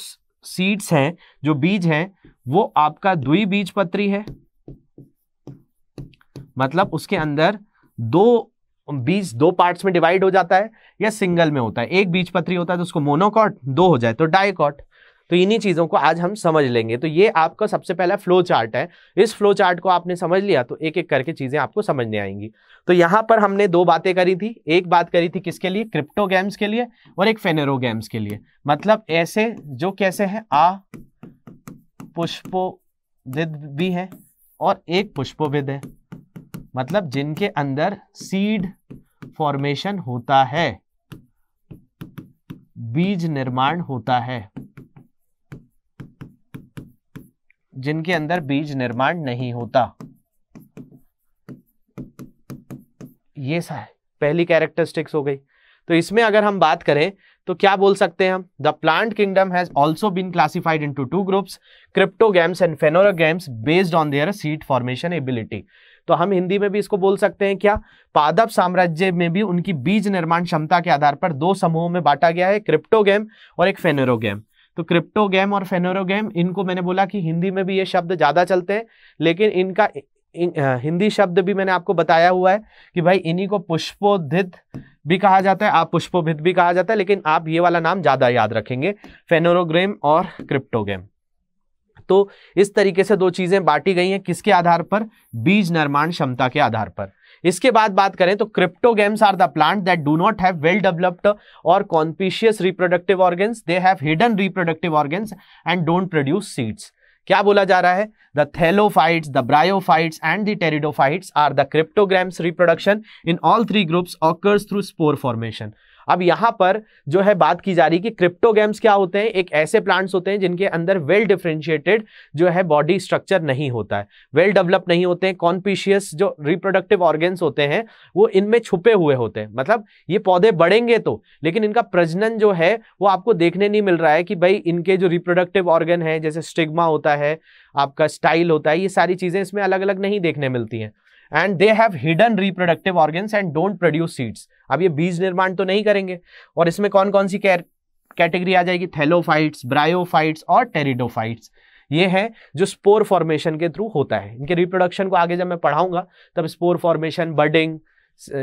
सीड्स हैं जो बीज हैं वो आपका द्विबीज पत्री है मतलब उसके अंदर दो बीज दो पार्ट्स में डिवाइड हो जाता है या सिंगल में होता है एक बीज पत्री होता है तो उसको मोनोकॉट दो हो जाए तो डायकॉट तो इन्हीं चीज़ों को आज हम समझ लेंगे तो ये आपका सबसे पहला फ्लो चार्ट है इस फ्लो चार्ट को आपने समझ लिया तो एक एक करके चीज़ें आपको समझने आएंगी तो यहां पर हमने दो बातें करी थी एक बात करी थी किसके लिए क्रिप्टो गेम्स के लिए और एक फेनेरो गेम्स के लिए मतलब ऐसे जो कैसे है आ पुष्पोविद भी है और एक पुष्पोविद है मतलब जिनके अंदर सीड फॉर्मेशन होता है बीज निर्माण होता है जिनके अंदर बीज निर्माण नहीं होता ये सा पहली कैरेक्टरिस्टिक्स हो गई तो इसमें अगर हम बात करें तो क्या बोल सकते हैं हम the plant kingdom has also been classified into two groups cryptogams and phanerogams based on their seed formation ability तो हम हिंदी में भी इसको बोल सकते हैं क्या पादप साम्राज्य में भी उनकी बीज निर्माण क्षमता के आधार पर दो समूहों में बांटा गया है क्रिप्टोगेम और एक फेनोरोगेम तो क्रिप्टोगेम और फेनोरोगेम इनको मैंने बोला कि हिंदी में भी ये शब्द ज़्यादा चलते हैं लेकिन इनका हिंदी शब्द भी मैंने आपको बताया हुआ है कि भाई इन्हीं को पुष्पोधित भी कहा जाता है आप पुष्पोभित भी कहा जाता है लेकिन आप ये वाला नाम ज़्यादा याद रखेंगे फेनोरोग्रेम और क्रिप्टोगेम तो इस तरीके से दो चीज़ें बांटी गई हैं किसके आधार पर बीज निर्माण क्षमता के आधार पर इसके बाद बात करें तो games are the plant that do not have well developed or conspicuous reproductive organs they have hidden reproductive organs and don't produce seeds क्या बोला जा रहा है the thallophytes the bryophytes and the pteridophytes are the cryptograms reproduction in all three groups occurs through spore formation अब यहाँ पर जो है बात की जा रही कि क्रिप्टो गेम्स क्या होते हैं एक ऐसे प्लांट्स होते हैं जिनके अंदर वेल डिफ्रेंशिएटेड जो है बॉडी स्ट्रक्चर नहीं होता है वेल डेवलप नहीं होते हैं कॉन्पिशियस जो रिप्रोडक्टिव ऑर्गेन्स होते हैं वो इनमें छुपे हुए होते हैं मतलब ये पौधे बढ़ेंगे तो लेकिन इनका प्रजनन जो है वो आपको देखने नहीं मिल रहा है कि भाई इनके जो रिप्रोडक्टिव ऑर्गन है जैसे स्टिग्मा होता है आपका स्टाइल होता है ये सारी चीज़ें इसमें अलग अलग नहीं देखने मिलती हैं and they have hidden reproductive organ and don't produce seeds अब ये बीज निर्माण तो नहीं करेंगे और इसमें कौन कौन सी कैटेगरी आ जाएगी थैलोफाइट्स ब्रायोफाइट्स और टेरिडोफाइट्स ये है जो स्पोर फॉर्मेशन के थ्रू होता है इनके रिप्रोडक्शन को आगे जब मैं पढ़ाऊंगा तब स्पोर फॉर्मेशन बर्डिंग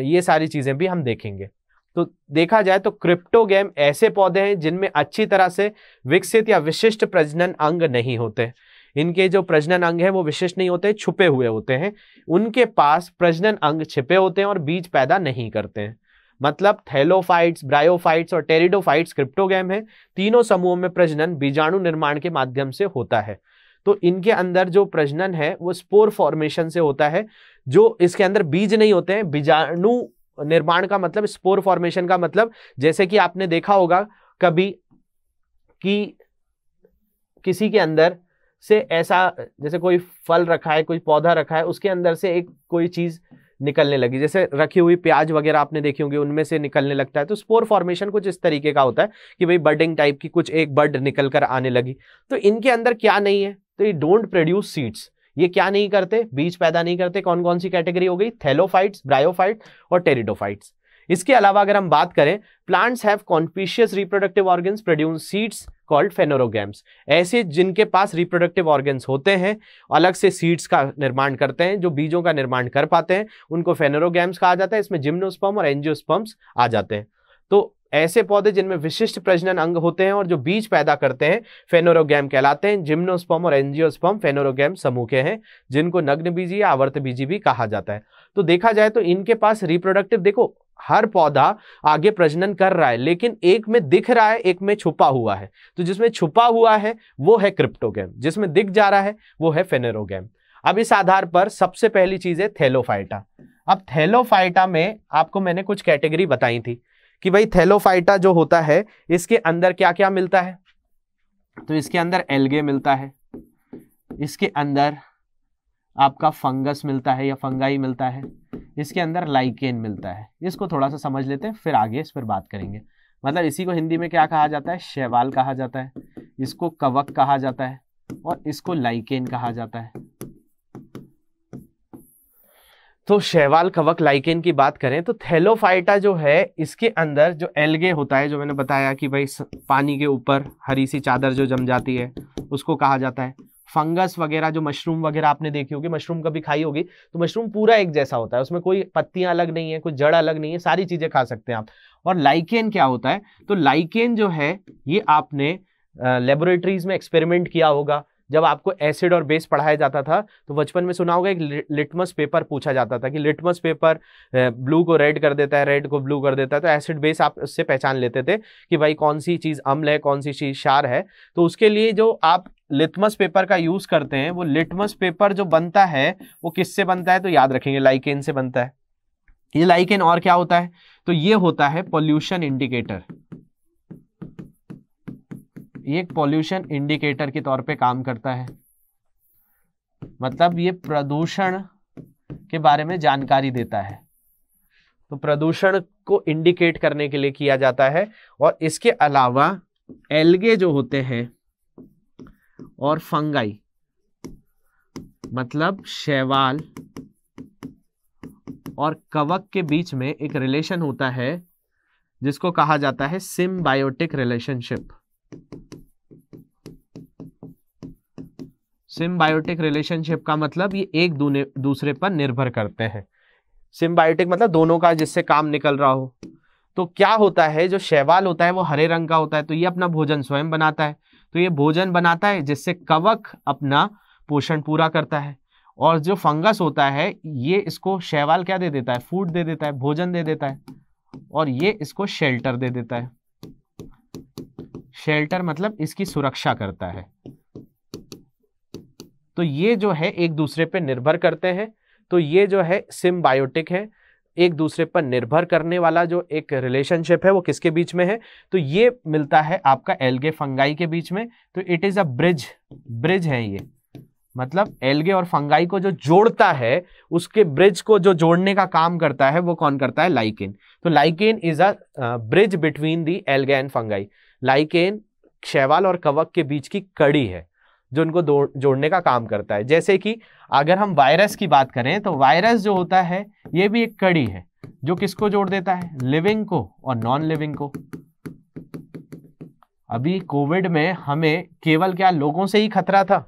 ये सारी चीज़ें भी हम देखेंगे तो देखा जाए तो क्रिप्टोगेम ऐसे पौधे हैं जिनमें अच्छी तरह से विकसित या विशिष्ट प्रजनन अंग नहीं होते इनके जो प्रजनन अंग है वो विशिष्ट नहीं होते छुपे हुए होते हैं उनके पास प्रजनन अंग छिपे होते हैं और बीज पैदा नहीं करते हैं मतलब थैलोफाइट्स ब्रायोफाइट्स और टेरिडोफाइट्स क्रिप्टोगैम है तीनों समूहों में प्रजनन बीजाणु निर्माण के माध्यम से होता है तो इनके अंदर जो प्रजनन है वो स्पोर फॉर्मेशन से होता है जो इसके अंदर बीज नहीं होते हैं बीजाणु निर्माण का मतलब स्पोर फॉर्मेशन का मतलब जैसे कि आपने देखा होगा कभी कि किसी के अंदर से ऐसा जैसे कोई फल रखा है कोई पौधा रखा है उसके अंदर से एक कोई चीज़ निकलने लगी जैसे रखी हुई प्याज वगैरह आपने देखी होंगी उनमें से निकलने लगता है तो स्पोर फॉर्मेशन कुछ इस तरीके का होता है कि भाई बर्डिंग टाइप की कुछ एक बर्ड निकल कर आने लगी तो इनके अंदर क्या नहीं है तो ये डोंट प्रोड्यूस सीड्स ये क्या नहीं करते बीज पैदा नहीं करते कौन कौन सी कैटेगरी हो गई थैलोफाइट्स ब्रायोफाइट और टेरिडोफाइट्स इसके अलावा अगर हम बात करें plants have conspicuous reproductive organs produce seeds called phanerogams ऐसे जिनके पास रिप्रोडक्टिव ऑर्गन्स होते हैं अलग से सीड्स का निर्माण करते हैं जो बीजों का निर्माण कर पाते हैं उनको फेनोरोग्राम्स कहा जाता है इसमें जिम्नोस्पम और एनजियोस्पम्स आ जाते हैं तो ऐसे पौधे जिनमें विशिष्ट प्रजनन अंग होते हैं और जो बीज पैदा करते हैं फेनोरोगैम कहलाते हैं जिम्नोस्पम और एंजियोस्पम फेनोरोगैम समूह के हैं जिनको नग्न बीजी या आवर्त बीजी भी कहा जाता है तो देखा जाए तो इनके पास रिप्रोडक्टिव देखो हर पौधा आगे प्रजनन कर रहा है लेकिन एक में दिख रहा है एक में छुपा हुआ है तो जिसमें छुपा हुआ है वो है क्रिप्टोगेम जिसमें दिख जा रहा है वो है फेनेरोगेम अब इस आधार पर सबसे पहली चीज है थैलोफाइटा अब थैलोफाइटा में आपको मैंने कुछ कैटेगरी बताई थी कि भाई थैलोफाइटा जो होता है इसके अंदर क्या क्या मिलता है तो इसके अंदर एलगे मिलता है इसके अंदर आपका फंगस मिलता है या फंगाई मिलता है इसके अंदर लाइकेन मिलता है इसको थोड़ा सा समझ लेते हैं फिर आगे इस पर बात करेंगे मतलब इसी को हिंदी में क्या कहा जाता है शैवाल कहा जाता है इसको कवक कहा जाता है और इसको लाइकेन कहा जाता है तो शैवाल कवक लाइकेन की बात करें तो थैलोफाइटा जो है इसके अंदर जो एल्गे होता है जो मैंने बताया कि भाई पानी के ऊपर हरी सी चादर जो जम जाती है उसको कहा जाता है फंगस वगैरह जो मशरूम वगैरह आपने देखी होगी मशरूम कभी खाई होगी तो मशरूम पूरा एक जैसा होता है उसमें कोई पत्तियां अलग नहीं है कोई जड़ अलग नहीं है सारी चीज़ें खा सकते हैं आप और लाइकेन क्या होता है तो लाइकेन जो है ये आपने लेबोरेटरीज में एक्सपेरिमेंट किया होगा जब आपको एसिड और बेस पढ़ाया जाता था तो बचपन में सुना होगा एक लिटमस पेपर पूछा जाता था कि लिटमस पेपर ब्लू को रेड कर देता है रेड को ब्लू कर देता है तो एसिड बेस आप उससे पहचान लेते थे कि भाई कौन सी चीज़ अम्ल है कौन सी चीज़ शार है तो उसके लिए जो आप लिटमस पेपर का यूज करते हैं वो लिटमस पेपर जो बनता है वो किससे बनता है तो याद रखेंगे लाइकेन से बनता है ये लाइकेन और क्या होता है तो ये होता है पॉल्यूशन इंडिकेटर ये एक पॉल्यूशन इंडिकेटर के तौर पे काम करता है मतलब ये प्रदूषण के बारे में जानकारी देता है तो प्रदूषण को इंडिकेट करने के लिए किया जाता है और इसके अलावा एलगे जो होते हैं और फंगाई मतलब शैवाल और कवक के बीच में एक रिलेशन होता है जिसको कहा जाता है सिम्बायोटिक रिलेशनशिप सिम्बायोटिक रिलेशनशिप का मतलब ये एक दूसरे पर निर्भर करते हैं सिम्बायोटिक मतलब दोनों का जिससे काम निकल रहा हो तो क्या होता है जो शैवाल होता है वो हरे रंग का होता है तो ये अपना भोजन स्वयं बनाता है तो ये भोजन बनाता है जिससे कवक अपना पोषण पूरा करता है और जो फंगस होता है ये इसको शैवाल क्या दे देता है फूड दे देता है भोजन दे देता है और ये इसको शेल्टर दे देता है शेल्टर मतलब इसकी सुरक्षा करता है तो ये जो है एक दूसरे पे निर्भर करते हैं तो ये जो है सिम्बायोटिक है एक दूसरे पर निर्भर करने वाला जो एक रिलेशनशिप है वो किसके बीच में है तो ये मिलता है आपका एल्गे फंगाई के बीच में तो it is a bridge bridge है ये मतलब एल्गे और फंगाई को जो जोड़ता है उसके ब्रिज को जो जोड़ने का काम करता है वो कौन करता है लाइकेन तो lichen is a bridge between the algae and fungi lichen शैवाल और कवक के बीच की कड़ी है जो उनको जोड़ने का काम करता है जैसे कि अगर हम वायरस की बात करें तो वायरस जो होता है ये भी एक कड़ी है जो किसको जोड़ देता है लिविंग को और नॉन लिविंग को अभी कोविड में हमें केवल क्या लोगों से ही खतरा था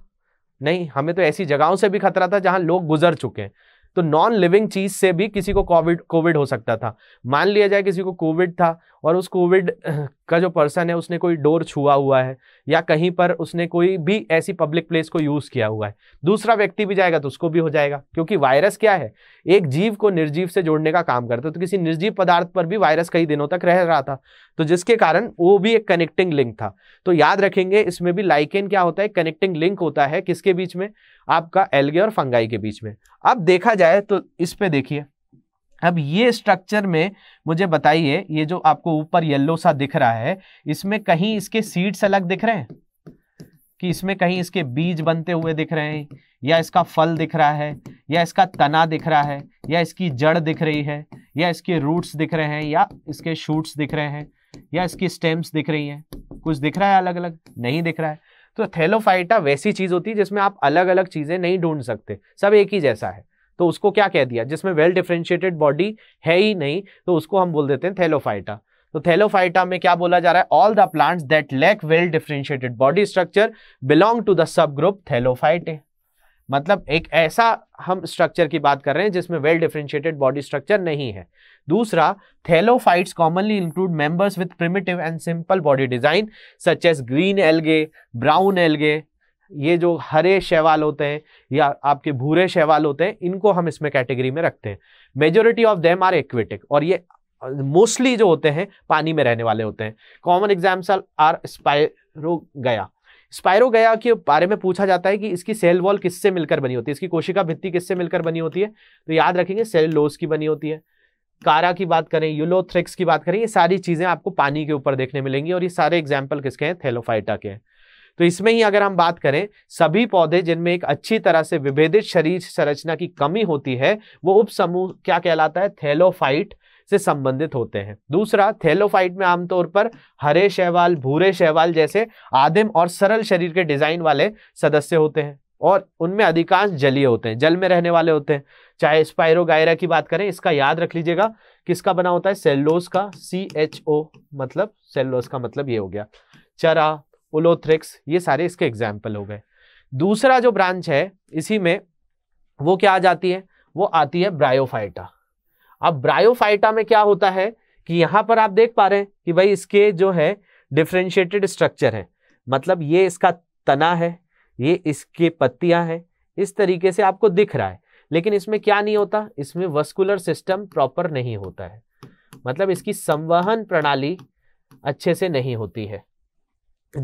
नहीं हमें तो ऐसी जगहों से भी खतरा था जहां लोग गुजर चुके हैं तो नॉन लिविंग चीज से भी किसी को कोविड कोविड हो सकता था मान लिया जाए किसी को कोविड था और उस कोविड का जो पर्सन है उसने कोई डोर छुआ हुआ है या कहीं पर उसने कोई भी ऐसी पब्लिक प्लेस को यूज किया हुआ है दूसरा व्यक्ति भी जाएगा तो उसको भी हो जाएगा क्योंकि वायरस क्या है एक जीव को निर्जीव से जोड़ने का काम करता है तो किसी निर्जीव पदार्थ पर भी वायरस कई दिनों तक रह रहा था तो जिसके कारण वो भी एक कनेक्टिंग लिंक था तो याद रखेंगे इसमें भी लाइकेन क्या होता है कनेक्टिंग लिंक होता है किसके बीच में आपका एल्गे और फंगाई के बीच में अब देखा जाए तो इस पे देखिए अब ये स्ट्रक्चर में मुझे बताइए ये जो आपको ऊपर येलो सा दिख रहा है इसमें कहीं इसके सीड्स अलग दिख रहे हैं कि इसमें कहीं इसके बीज बनते हुए दिख रहे हैं या इसका फल दिख रहा है या इसका तना दिख रहा है या इसकी जड़ दिख रही है या इसके रूट्स दिख रहे हैं या इसके शूट्स दिख रहे हैं या इसकी स्टेम्स दिख रही हैं कुछ दिख रहा है अलग अलग नहीं दिख रहा है तो थैलोफाइटा वैसी चीज़ होती है जिसमें आप अलग अलग चीज़ें नहीं ढूंढ सकते सब एक ही जैसा है तो उसको क्या कह दिया जिसमें वेल डिफ्रेंशिएटेड बॉडी है ही नहीं तो उसको हम बोल देते हैं थैलोफाइटा तो थैलोफाइटा में क्या बोला जा रहा है all the plants that lack well differentiated body structure belong to the subgroup thallophyta मतलब एक ऐसा हम स्ट्रक्चर की बात कर रहे हैं जिसमें वेल डिफ्रेंशिएटेड बॉडी स्ट्रक्चर नहीं है दूसरा thallophytes commonly include members with primitive and simple body design such as green algae brown algae ये जो हरे शैवाल होते हैं या आपके भूरे शैवाल होते हैं इनको हम इसमें कैटेगरी में रखते हैं majority of them are aquatic और ये मोस्टली जो होते हैं पानी में रहने वाले होते हैं कॉमन एग्जाम्पल आर स्पायरो गया स्पायरो गया के बारे में पूछा जाता है कि इसकी सेल वॉल किससे मिलकर बनी होती है इसकी कोशिका भित्ति किससे मिलकर बनी होती है तो याद रखेंगे लोस की बनी होती है कारा की बात करें यूलोथ्रिक्स की बात करें ये सारी चीज़ें आपको पानी के ऊपर देखने मिलेंगी और ये सारे एग्जाम्पल किसके हैं थेलोफाइटा के हैं तो इसमें ही अगर हम बात करें सभी पौधे जिनमें एक अच्छी तरह से विभेदित शरीर संरचना की कमी होती है वो उपसमूह क्या कहलाता है थेलोफाइट से संबंधित होते हैं दूसरा थेलोफाइट में आमतौर पर हरे शैवाल भूरे शैवाल जैसे आदिम और सरल शरीर के डिजाइन वाले सदस्य होते हैं और उनमें अधिकांश जलीय होते हैं जल में रहने वाले होते हैं चाहे स्पायरोगायरा की बात करें इसका याद रख लीजिएगा किसका बना होता है सेल्लोस का सी एच ओ मतलब सेल्लोस का मतलब ये हो गया चरा उलोथ्रिक्स ये सारे इसके एग्जाम्पल हो गए दूसरा जो ब्रांच है इसी में वो क्या आ जाती है वो आती है ब्रायोफाइटा अब ब्रायोफाइटा में क्या होता है कि यहाँ पर आप देख पा रहे हैं कि भाई इसके जो है डिफ्रेंशिएटेड स्ट्रक्चर है मतलब ये इसका तना है ये इसके पत्तियां हैं इस तरीके से आपको दिख रहा है लेकिन इसमें क्या नहीं होता इसमें वस्कुलर सिस्टम प्रॉपर नहीं होता है मतलब इसकी संवहन प्रणाली अच्छे से नहीं होती है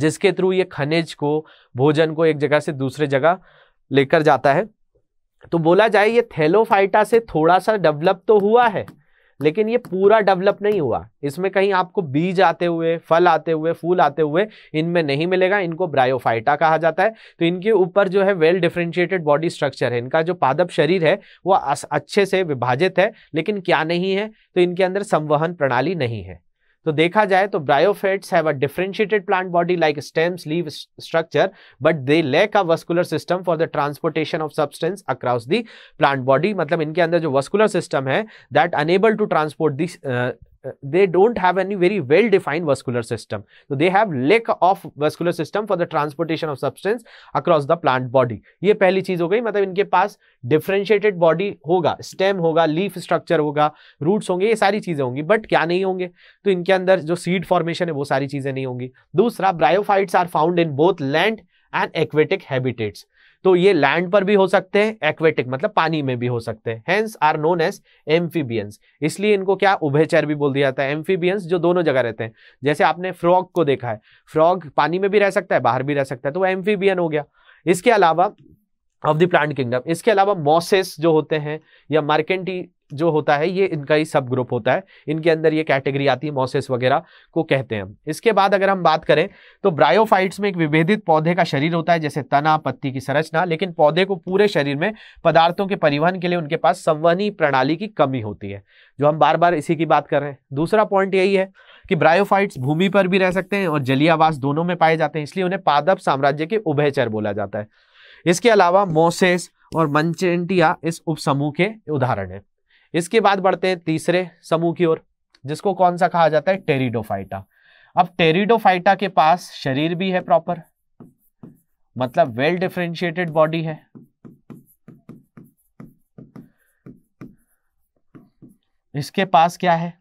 जिसके थ्रू ये खनिज को भोजन को एक जगह से दूसरे जगह लेकर जाता है तो बोला जाए ये थैलोफाइटा से थोड़ा सा डेवलप तो हुआ है लेकिन ये पूरा डेवलप नहीं हुआ इसमें कहीं आपको बीज आते हुए फल आते हुए फूल आते हुए इनमें नहीं मिलेगा इनको ब्रायोफाइटा कहा जाता है तो इनके ऊपर जो है वेल डिफ्रेंशिएटेड बॉडी स्ट्रक्चर है इनका जो पादप शरीर है वो अच्छे से विभाजित है लेकिन क्या नहीं है तो इनके अंदर संवहन प्रणाली नहीं है तो देखा जाए तो bryophytes have a differentiated plant body like stems leave structure but they lack a vascular system for the transportation of substance across the plant body मतलब इनके अंदर जो वस्कुलर सिस्टम है that enable to transport the they don't have any very well defined vascular system. So they have lack of vascular system for the transportation of substance across the plant body. ye pehli cheez ho gayi matlab inke paas differentiated body hoga stem hoga leaf structure hoga roots honge ye sari cheeze hongi but kya nahi honge to inke andar jo seed formation hai wo sari cheeze nahi hongi dusra bryophytes are found in both land and aquatic habitats तो ये land पर भी हो सकते हैं aquatic मतलब पानी में भी हो सकते हैं hence are known as amphibians इसलिए इनको क्या उभयचर भी बोल दिया जाता है एम्फीबियंस जो दोनों जगह रहते हैं जैसे आपने फ्रॉग को देखा है फ्रॉग पानी में भी रह सकता है बाहर भी रह सकता है तो वह एम्फीबियन हो गया इसके अलावा ऑफ द प्लांट किंगडम इसके अलावा मॉसेस जो होते हैं या मार्केंटी जो होता है ये इनका ही सब ग्रुप होता है इनके अंदर ये कैटेगरी आती है मॉसेस वगैरह को कहते हैं इसके बाद अगर हम बात करें तो ब्रायोफाइट्स में एक विभेदित पौधे का शरीर होता है जैसे तना पत्ती की संरचना लेकिन पौधे को पूरे शरीर में पदार्थों के परिवहन के लिए उनके पास संवनी प्रणाली की कमी होती है जो हम बार बार इसी की बात कर रहे हैं दूसरा पॉइंट यही है कि ब्रायोफाइट्स भूमि पर भी रह सकते हैं और जलीय आवास दोनों में पाए जाते हैं इसलिए उन्हें पादप साम्राज्य के उभयचर बोला जाता है इसके अलावा मोसेस और मंचेंटिया इस उपसमूह के उदाहरण हैं इसके बाद बढ़ते हैं तीसरे समूह की ओर जिसको कौन सा कहा जाता है टेरिडोफाइटा अब टेरिडोफाइटा के पास शरीर भी है प्रॉपर मतलब वेल डिफ्रेंशिएटेड बॉडी है इसके पास क्या है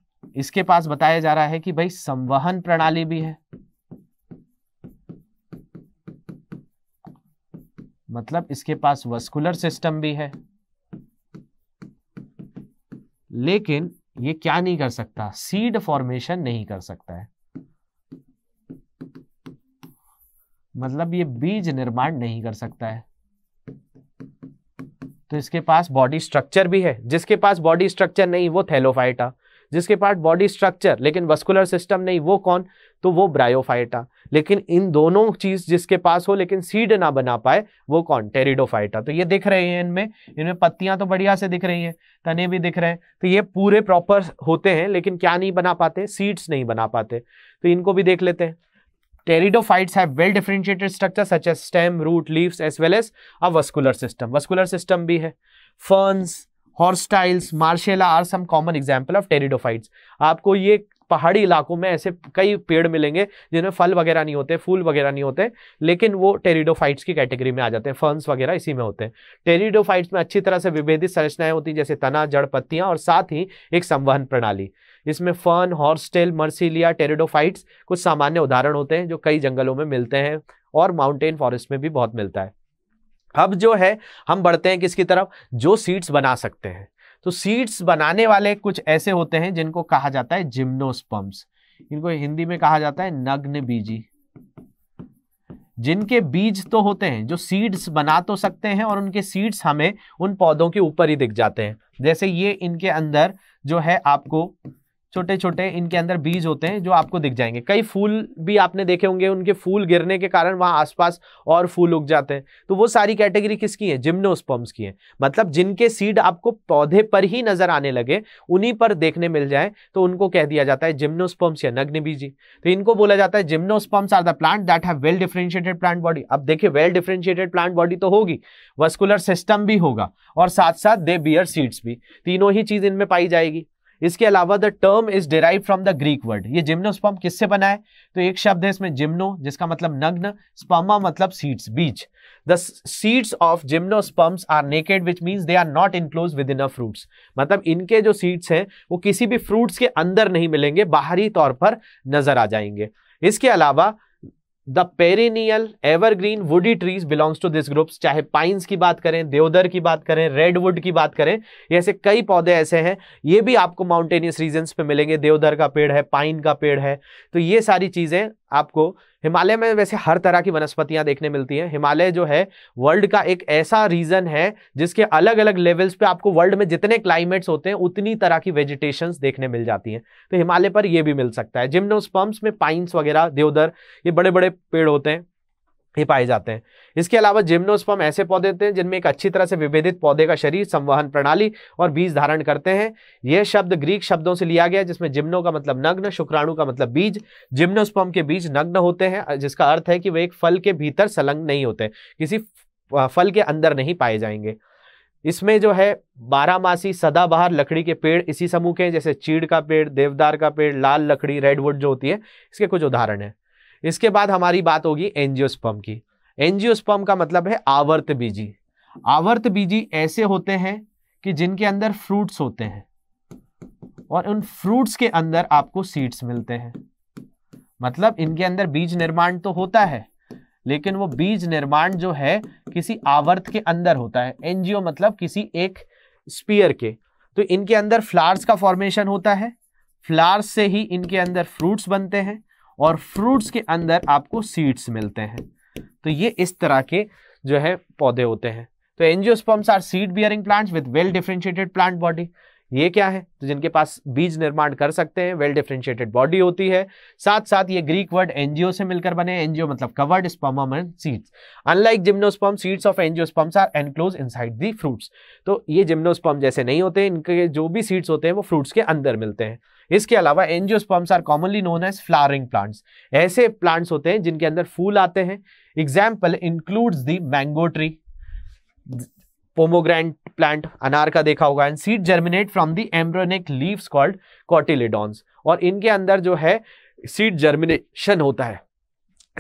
इसके पास बताया जा रहा है कि भाई संवहन प्रणाली भी है मतलब इसके पास वस्कुलर सिस्टम भी है लेकिन ये क्या नहीं कर सकता सीड फॉर्मेशन नहीं कर सकता है मतलब ये बीज निर्माण नहीं कर सकता है तो इसके पास बॉडी स्ट्रक्चर भी है जिसके पास बॉडी स्ट्रक्चर नहीं वो थैलोफाइटा जिसके पास बॉडी स्ट्रक्चर लेकिन वस्कुलर सिस्टम नहीं वो कौन तो वो ब्रायोफाइटा लेकिन इन दोनों चीज जिसके पास हो लेकिन सीड ना बना पाए वो कौन टेरिडोफाइटा तो ये दिख रहे हैं इनमें इनमें पत्तियां तो बढ़िया से दिख रही हैं तने भी दिख रहे हैं तो ये पूरे प्रॉपर होते हैं लेकिन क्या नहीं बना पाते सीड्स नहीं बना पाते तो इनको भी देख लेते हैं pteridophytes have well differentiated structure such as stem root leave as well as a vascular system vascular system भी है ferns horsetails marsilea are some common example of pteridophytes आपको ये पहाड़ी इलाकों में ऐसे कई पेड़ मिलेंगे जिनमें फल वगैरह नहीं होते फूल वगैरह नहीं होते लेकिन वो टेरिडोफाइट्स की कैटेगरी में आ जाते हैं फर्न्स वगैरह इसी में होते हैं टेरिडोफाइट्स में अच्छी तरह से विभेदित संरचनाएं होती जैसे तना जड़ पत्तियां और साथ ही एक संवहन प्रणाली इसमें फर्न हॉर्सटेल मर्सिलिया टेरिडोफाइट्स कुछ सामान्य उदाहरण होते हैं जो कई जंगलों में मिलते हैं और माउंटेन फॉरेस्ट में भी बहुत मिलता है अब जो है हम बढ़ते हैं किसकी तरफ जो सीड्स बना सकते हैं तो सीड्स बनाने वाले कुछ ऐसे होते हैं जिनको कहा जाता है जिम्नोस्पम्स इनको हिंदी में कहा जाता है नग्न बीजी जिनके बीज तो होते हैं जो सीड्स बना तो सकते हैं और उनके सीड्स हमें उन पौधों के ऊपर ही दिख जाते हैं जैसे ये इनके अंदर जो है आपको छोटे छोटे इनके अंदर बीज होते हैं जो आपको दिख जाएंगे कई फूल भी आपने देखे होंगे उनके फूल गिरने के कारण वहाँ आसपास और फूल उग जाते हैं तो वो सारी कैटेगरी किसकी है जिम्नोस्पर्म्स की है मतलब जिनके सीड आपको पौधे पर ही नजर आने लगे उन्हीं पर देखने मिल जाए तो उनको कह दिया जाता है जिम्नोस्पर्म्स या नग्न बीजी तो इनको बोला जाता है gymnosperms are the plant that have well differentiated plant body अब देखिए वेल डिफ्रेंशिएटेड प्लांट बॉडी तो होगी वस्कुलर सिस्टम भी होगा और साथ साथ दे बियर सीड्स भी तीनों ही चीज इनमें पाई जाएगी इसके अलावा the term is derive from the Greek word ये जिम्नोस्पर्म किससे बना है तो एक शब्द है इसमें जिम्नो जिसका मतलब नग्न स्पमा मतलब सीड्स बीच the seeds of gymnosperms are naked which means they are not enclose within a fruits मतलब इनके जो सीड्स हैं वो किसी भी फ्रूट्स के अंदर नहीं मिलेंगे बाहरी तौर पर नजर आ जाएंगे इसके अलावा the perennial evergreen woody trees belongs to this groups चाहे पाइन्स की बात करें देवदर की बात करें रेडवुड की बात करें ऐसे कई पौधे ऐसे हैं ये भी आपको माउंटेनियस रीजन्स पे मिलेंगे देवदर का पेड़ है पाइन का पेड़ है तो ये सारी चीज़ें आपको हिमालय में वैसे हर तरह की वनस्पतियां देखने मिलती हैं हिमालय जो है वर्ल्ड का एक ऐसा रीजन है जिसके अलग अलग लेवल्स पे आपको वर्ल्ड में जितने क्लाइमेट्स होते हैं उतनी तरह की वेजिटेशन देखने मिल जाती हैं तो हिमालय पर यह भी मिल सकता है जिम्नोस्पम्स में पाइन्स वगैरह देवदर ये बड़े बड़े पेड़ होते हैं ही पाए जाते हैं इसके अलावा जिम्नोस्पम ऐसे पौधे होते हैं जिनमें एक अच्छी तरह से विभेदित पौधे का शरीर संवहन प्रणाली और बीज धारण करते हैं यह शब्द ग्रीक शब्दों से लिया गया जिसमें जिम्नो का मतलब नग्न शुक्राणु का मतलब बीज जिम्नोस्पम के बीज नग्न होते हैं जिसका अर्थ है कि वे एक फल के भीतर संलग्न नहीं होते किसी फल के अंदर नहीं पाए जाएंगे इसमें जो है बारामासी सदाबहार लकड़ी के पेड़ इसी समूह के हैं जैसे चीड़ का पेड़ देवदार का पेड़ लाल लकड़ी रेडवुड जो होती है इसके कुछ उदाहरण हैं इसके बाद हमारी बात होगी एनजियोस्पर्म की एनजियोस्पम का मतलब है आवर्त बीजी आवर्त बीजी ऐसे होते हैं कि जिनके अंदर फ्रूट्स होते हैं और उन फ्रूट्स के अंदर आपको सीड्स मिलते हैं मतलब इनके अंदर बीज निर्माण तो होता है लेकिन वो बीज निर्माण जो है किसी आवर्त के अंदर होता है एनजीओ मतलब किसी एक स्पीयर के तो इनके अंदर फ्लावर्स का फॉर्मेशन होता है फ्लावर्स से ही इनके अंदर फ्रूट्स बनते हैं और फ्रूट्स के अंदर आपको सीड्स मिलते हैं तो ये इस तरह के जो है पौधे होते हैं तो angiosperms are seed bearing plants with well differentiated plant body ये क्या है तो जिनके पास बीज निर्माण कर सकते हैं वेल डिफ्रेंशिएटेड बॉडी होती है साथ साथ ये ग्रीक वर्ड एनजीओ से मिलकर बने एनजीओ मतलब covered sperm seeds unlike gymnosperm seeds of angiosperms are enclose inside the fruits तो ये जिम्नोस्पम जैसे नहीं होते इनके जो भी सीड्स होते हैं वो फ्रूट्स के अंदर मिलते हैं इसके अलावा angiosperms are commonly known as flowering plants ऐसे प्लांट्स होते हैं जिनके अंदर फूल आते हैं example includes the mango tree pomegranate plant अनार का देखा होगा and seed germinate from the embryonic leaves called cotyledons और इनके अंदर जो है सीड जर्मिनेशन होता है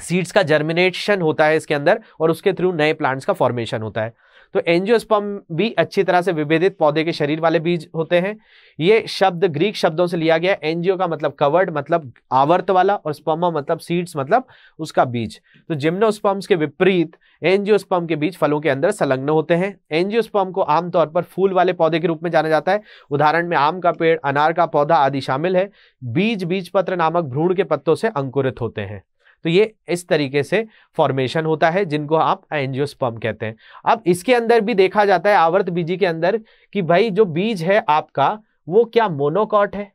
सीड्स का जर्मिनेशन होता है इसके अंदर और उसके थ्रू नए प्लांट्स का फॉर्मेशन होता है तो एंजियोस्पम भी अच्छी तरह से विभेदित पौधे के शरीर वाले बीज होते हैं ये शब्द ग्रीक शब्दों से लिया गया एनजीओ का मतलब कवर्ड मतलब आवर्त वाला और स्पर्मा मतलब सीड्स मतलब उसका बीज तो जिम्नोस्पम्स के विपरीत एनजियोस्पम के बीज फलों के अंदर संलग्न होते हैं एनजियोस्पम को आमतौर पर फूल वाले पौधे के रूप में जाना जाता है उदाहरण में आम का पेड़ अनार का पौधा आदि शामिल है बीज बीज पत्र नामक भ्रूण के पत्तों से अंकुरित होते हैं तो ये इस तरीके से फॉर्मेशन होता है जिनको आप एंजियोस्पर्म कहते हैं अब इसके अंदर भी देखा जाता है आवर्त बीजी के अंदर कि भाई जो बीज है आपका वो क्या मोनोकॉट है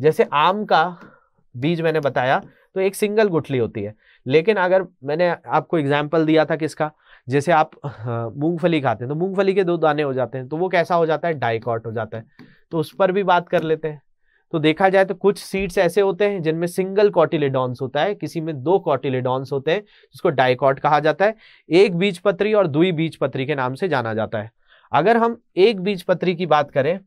जैसे आम का बीज मैंने बताया तो एक सिंगल गुठली होती है लेकिन अगर मैंने आपको एग्जाम्पल दिया था किसका जैसे आप हाँ, मूंगफली खाते हैं तो मूंगफली के दो दाने हो जाते हैं तो वो कैसा हो जाता है डाइकॉट हो जाता है तो उस पर भी बात कर लेते हैं तो देखा जाए तो कुछ सीड्स ऐसे होते हैं जिनमें सिंगल कॉटिलेडॉन्स होता है किसी में दो कॉटिलेडॉन्स होते हैं जिसको डाइकॉट कहा जाता है एक बीज पत्री और दुई बीज पत्री के नाम से जाना जाता है अगर हम एक बीज पत्री की बात करें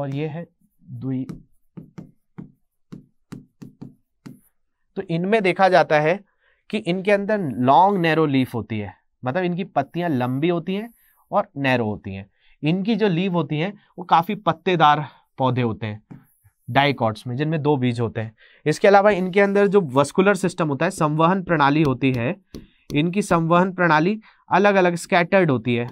और ये है दुई तो इनमें देखा जाता है कि इनके अंदर लॉन्ग नैरो लीफ होती है मतलब इनकी पत्तियां लंबी होती हैं और नैरो होती हैं इनकी जो लीव होती हैं वो काफ़ी पत्तेदार पौधे होते हैं डाइकॉट्स में जिनमें दो बीज होते हैं इसके अलावा इनके अंदर जो वस्कुलर सिस्टम होता है संवहन प्रणाली होती है इनकी संवहन प्रणाली अलग अलग स्कैटर्ड होती है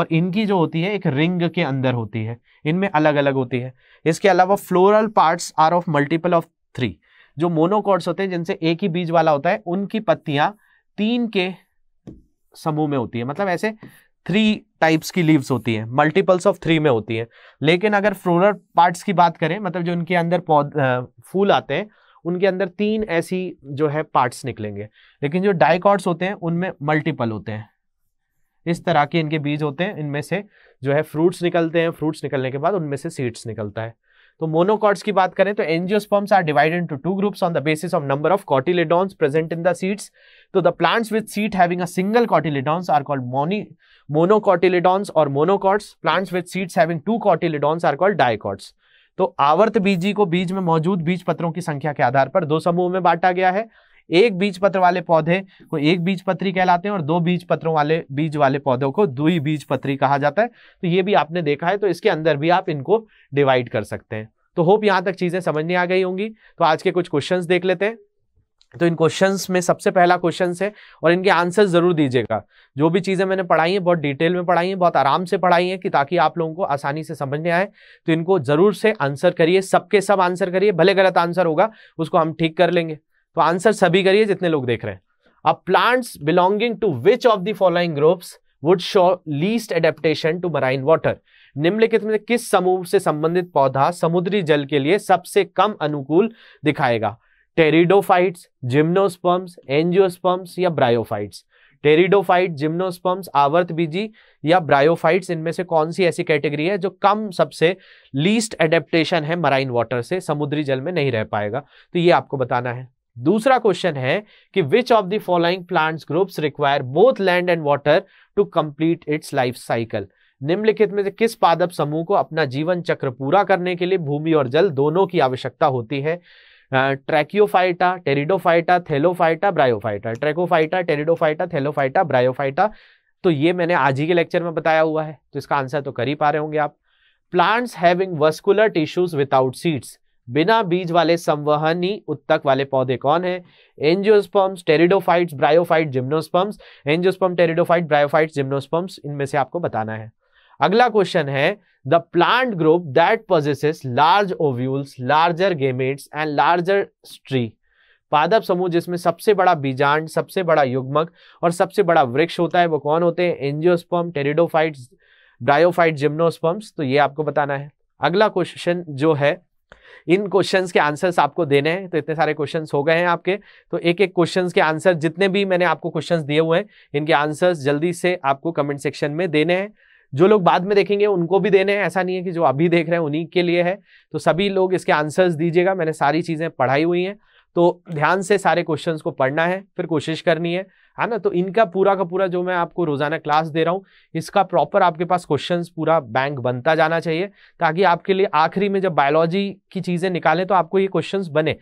और इनकी जो होती है एक रिंग के अंदर होती है इनमें अलग अलग होती है इसके अलावा floral parts are of multiple of three जो मोनोकॉर्ड्स होते हैं जिनसे एक ही बीज वाला होता है उनकी पत्तियां तीन के समूह में होती है मतलब ऐसे थ्री टाइप्स की लीव्स होती है मल्टीपल्स ऑफ थ्री में होती है लेकिन अगर फ्लोरल पार्ट्स की बात करें मतलब जो उनके अंदर पौध फूल आते हैं उनके अंदर तीन ऐसी जो है पार्ट्स निकलेंगे लेकिन जो डाइकॉर्ड्स होते हैं उनमें मल्टीपल होते हैं इस तरह के इनके बीज होते हैं इनमें से जो है फ्रूट्स निकलते हैं फ्रूट्स निकलने के बाद उनमें से सीड्स निकलता है तो मोनोकॉर्ड्स की बात करें तो angiosperms are divided into two groups on the basis of number of cotyledons present in the seeds तो the plants with seed having a single cotyledons are called mono monocotyledons और monocots plants with seeds having two cotyledons are called dicots तो आवर्त बीजी को बीज में मौजूद बीज पत्रों की संख्या के आधार पर दो समूह में बांटा गया है एक बीज पत्र वाले पौधे को एक बीज पत्री कहलाते हैं और दो बीज पत्रों वाले बीज वाले पौधों को दुई बीज पत्री कहा जाता है तो ये भी आपने देखा है तो इसके अंदर भी आप इनको डिवाइड कर सकते हैं तो होप यहाँ तक चीज़ें समझ नहीं आ गई होंगी तो आज के कुछ क्वेश्चन देख लेते हैं तो इन क्वेश्चंस में सबसे पहला क्वेश्चन है और इनके आंसर ज़रूर दीजिएगा जो भी चीज़ें मैंने पढ़ाई हैं बहुत डिटेल में पढ़ाई हैं बहुत आराम से पढ़ाई हैं कि ताकि आप लोगों को आसानी से समझने आए तो इनको ज़रूर से आंसर करिए सबके सब आंसर करिए भले गलत आंसर होगा उसको हम ठीक कर लेंगे तो आंसर सभी करिए जितने लोग देख रहे हैं अब plants belonging to which of the following groups would show least adaptation to marine water निम्नलिखित में किस समूह से संबंधित पौधा समुद्री जल के लिए सबसे कम अनुकूल दिखाएगा टेरिडोफाइट्स जिम्नोस्पम्स एंजियोस्पम्स या ब्रायोफाइट्स टेरिडोफाइट जिम्नोस्पम्स आवर्त बीजी या ब्रायोफाइट्स इनमें से कौन सी ऐसी कैटेगरी है जो कम सबसे लीस्ट एडेप्टेशन है मराइन वाटर से समुद्री जल में नहीं रह पाएगा तो ये आपको बताना है दूसरा क्वेश्चन है कि which of the following plants groups require both land and water to complete its life cycle निम्नलिखित में से किस पादप समूह को अपना जीवन चक्र पूरा करने के लिए भूमि और जल दोनों की आवश्यकता होती है tracheophyta pteridophyta thallophyta bryophyta tracheophyta pteridophyta thallophyta bryophyta तो ये मैंने आज ही के लेक्चर में बताया हुआ है तो इसका आंसर तो कर ही पा रहे होंगे आप plants having vascular tissues without seeds बिना बीज वाले संवहनी उत्तक वाले पौधे कौन है angiosperms pteridophytes bryophyte gymnosperms angiosperm pteridophyte bryophyte gymnosperms इनमें से आपको बताना है अगला क्वेश्चन है the plant group that possesses large ovules larger gametes and larger स्ट्री पादप समूह जिसमें सबसे बड़ा बीजांड सबसे बड़ा युग्मक और सबसे बड़ा वृक्ष होता है वो कौन होते हैं एंजियोस्पर्म टेरिडोफाइट्स ब्रायोफाइट जिम्नोस्पर्म्स तो ये आपको बताना है अगला क्वेश्चन जो है इन क्वेश्चंस के आंसर्स आपको देने हैं तो इतने सारे क्वेश्चंस हो गए हैं आपके तो एक एक क्वेश्चंस के आंसर जितने भी मैंने आपको क्वेश्चंस दिए हुए हैं इनके आंसर्स जल्दी से आपको कमेंट सेक्शन में देने हैं जो लोग बाद में देखेंगे उनको भी देने हैं ऐसा नहीं है कि जो अभी देख रहे हैं उन्हीं के लिए है तो सभी लोग इसके आंसर्स दीजिएगा मैंने सारी चीज़ें पढ़ाई हुई हैं तो ध्यान से सारे क्वेश्चन को पढ़ना है फिर कोशिश करनी है है हाँ ना तो इनका पूरा का पूरा जो मैं आपको रोजाना क्लास दे रहा हूँ इसका प्रॉपर आपके पास क्वेश्चंस पूरा बैंक बनता जाना चाहिए ताकि आपके लिए आखिरी में जब बायोलॉजी की चीज़ें निकालें तो आपको ये क्वेश्चंस बने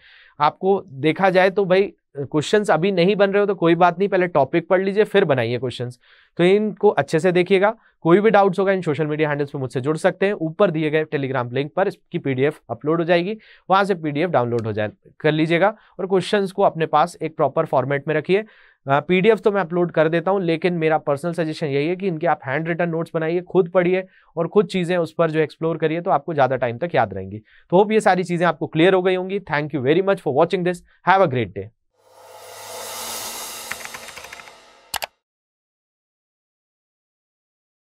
आपको देखा जाए तो भाई क्वेश्चंस अभी नहीं बन रहे हो तो कोई बात नहीं पहले टॉपिक पढ़ लीजिए फिर बनाइए क्वेश्चंस तो इनको अच्छे से देखिएगा कोई भी डाउट्स होगा इन सोशल मीडिया हैंडल्स पर मुझसे जुड़ सकते हैं ऊपर दिए गए टेलीग्राम लिंक पर इसकी पीडीएफ अपलोड हो जाएगी वहां से पीडीएफ डाउनलोड हो जाए कर लीजिएगा और क्वेश्चंस को अपने पास एक प्रॉपर फॉर्मेट में रखिए पी तो मैं अपलोड कर देता हूँ लेकिन मेरा पर्सनल सजेशन यही है कि इनके आप हैंड रिटर्न नोट्स बनाइए खुद पढ़िए और खुद चीज़ें उस पर जो एक्सप्लोर करिए तो आपको ज़्यादा टाइम तक याद रहेंगी तो होप ये सारी चीज़ें आपको क्लियर हो गई होंगी thank you very much for watching this have a great day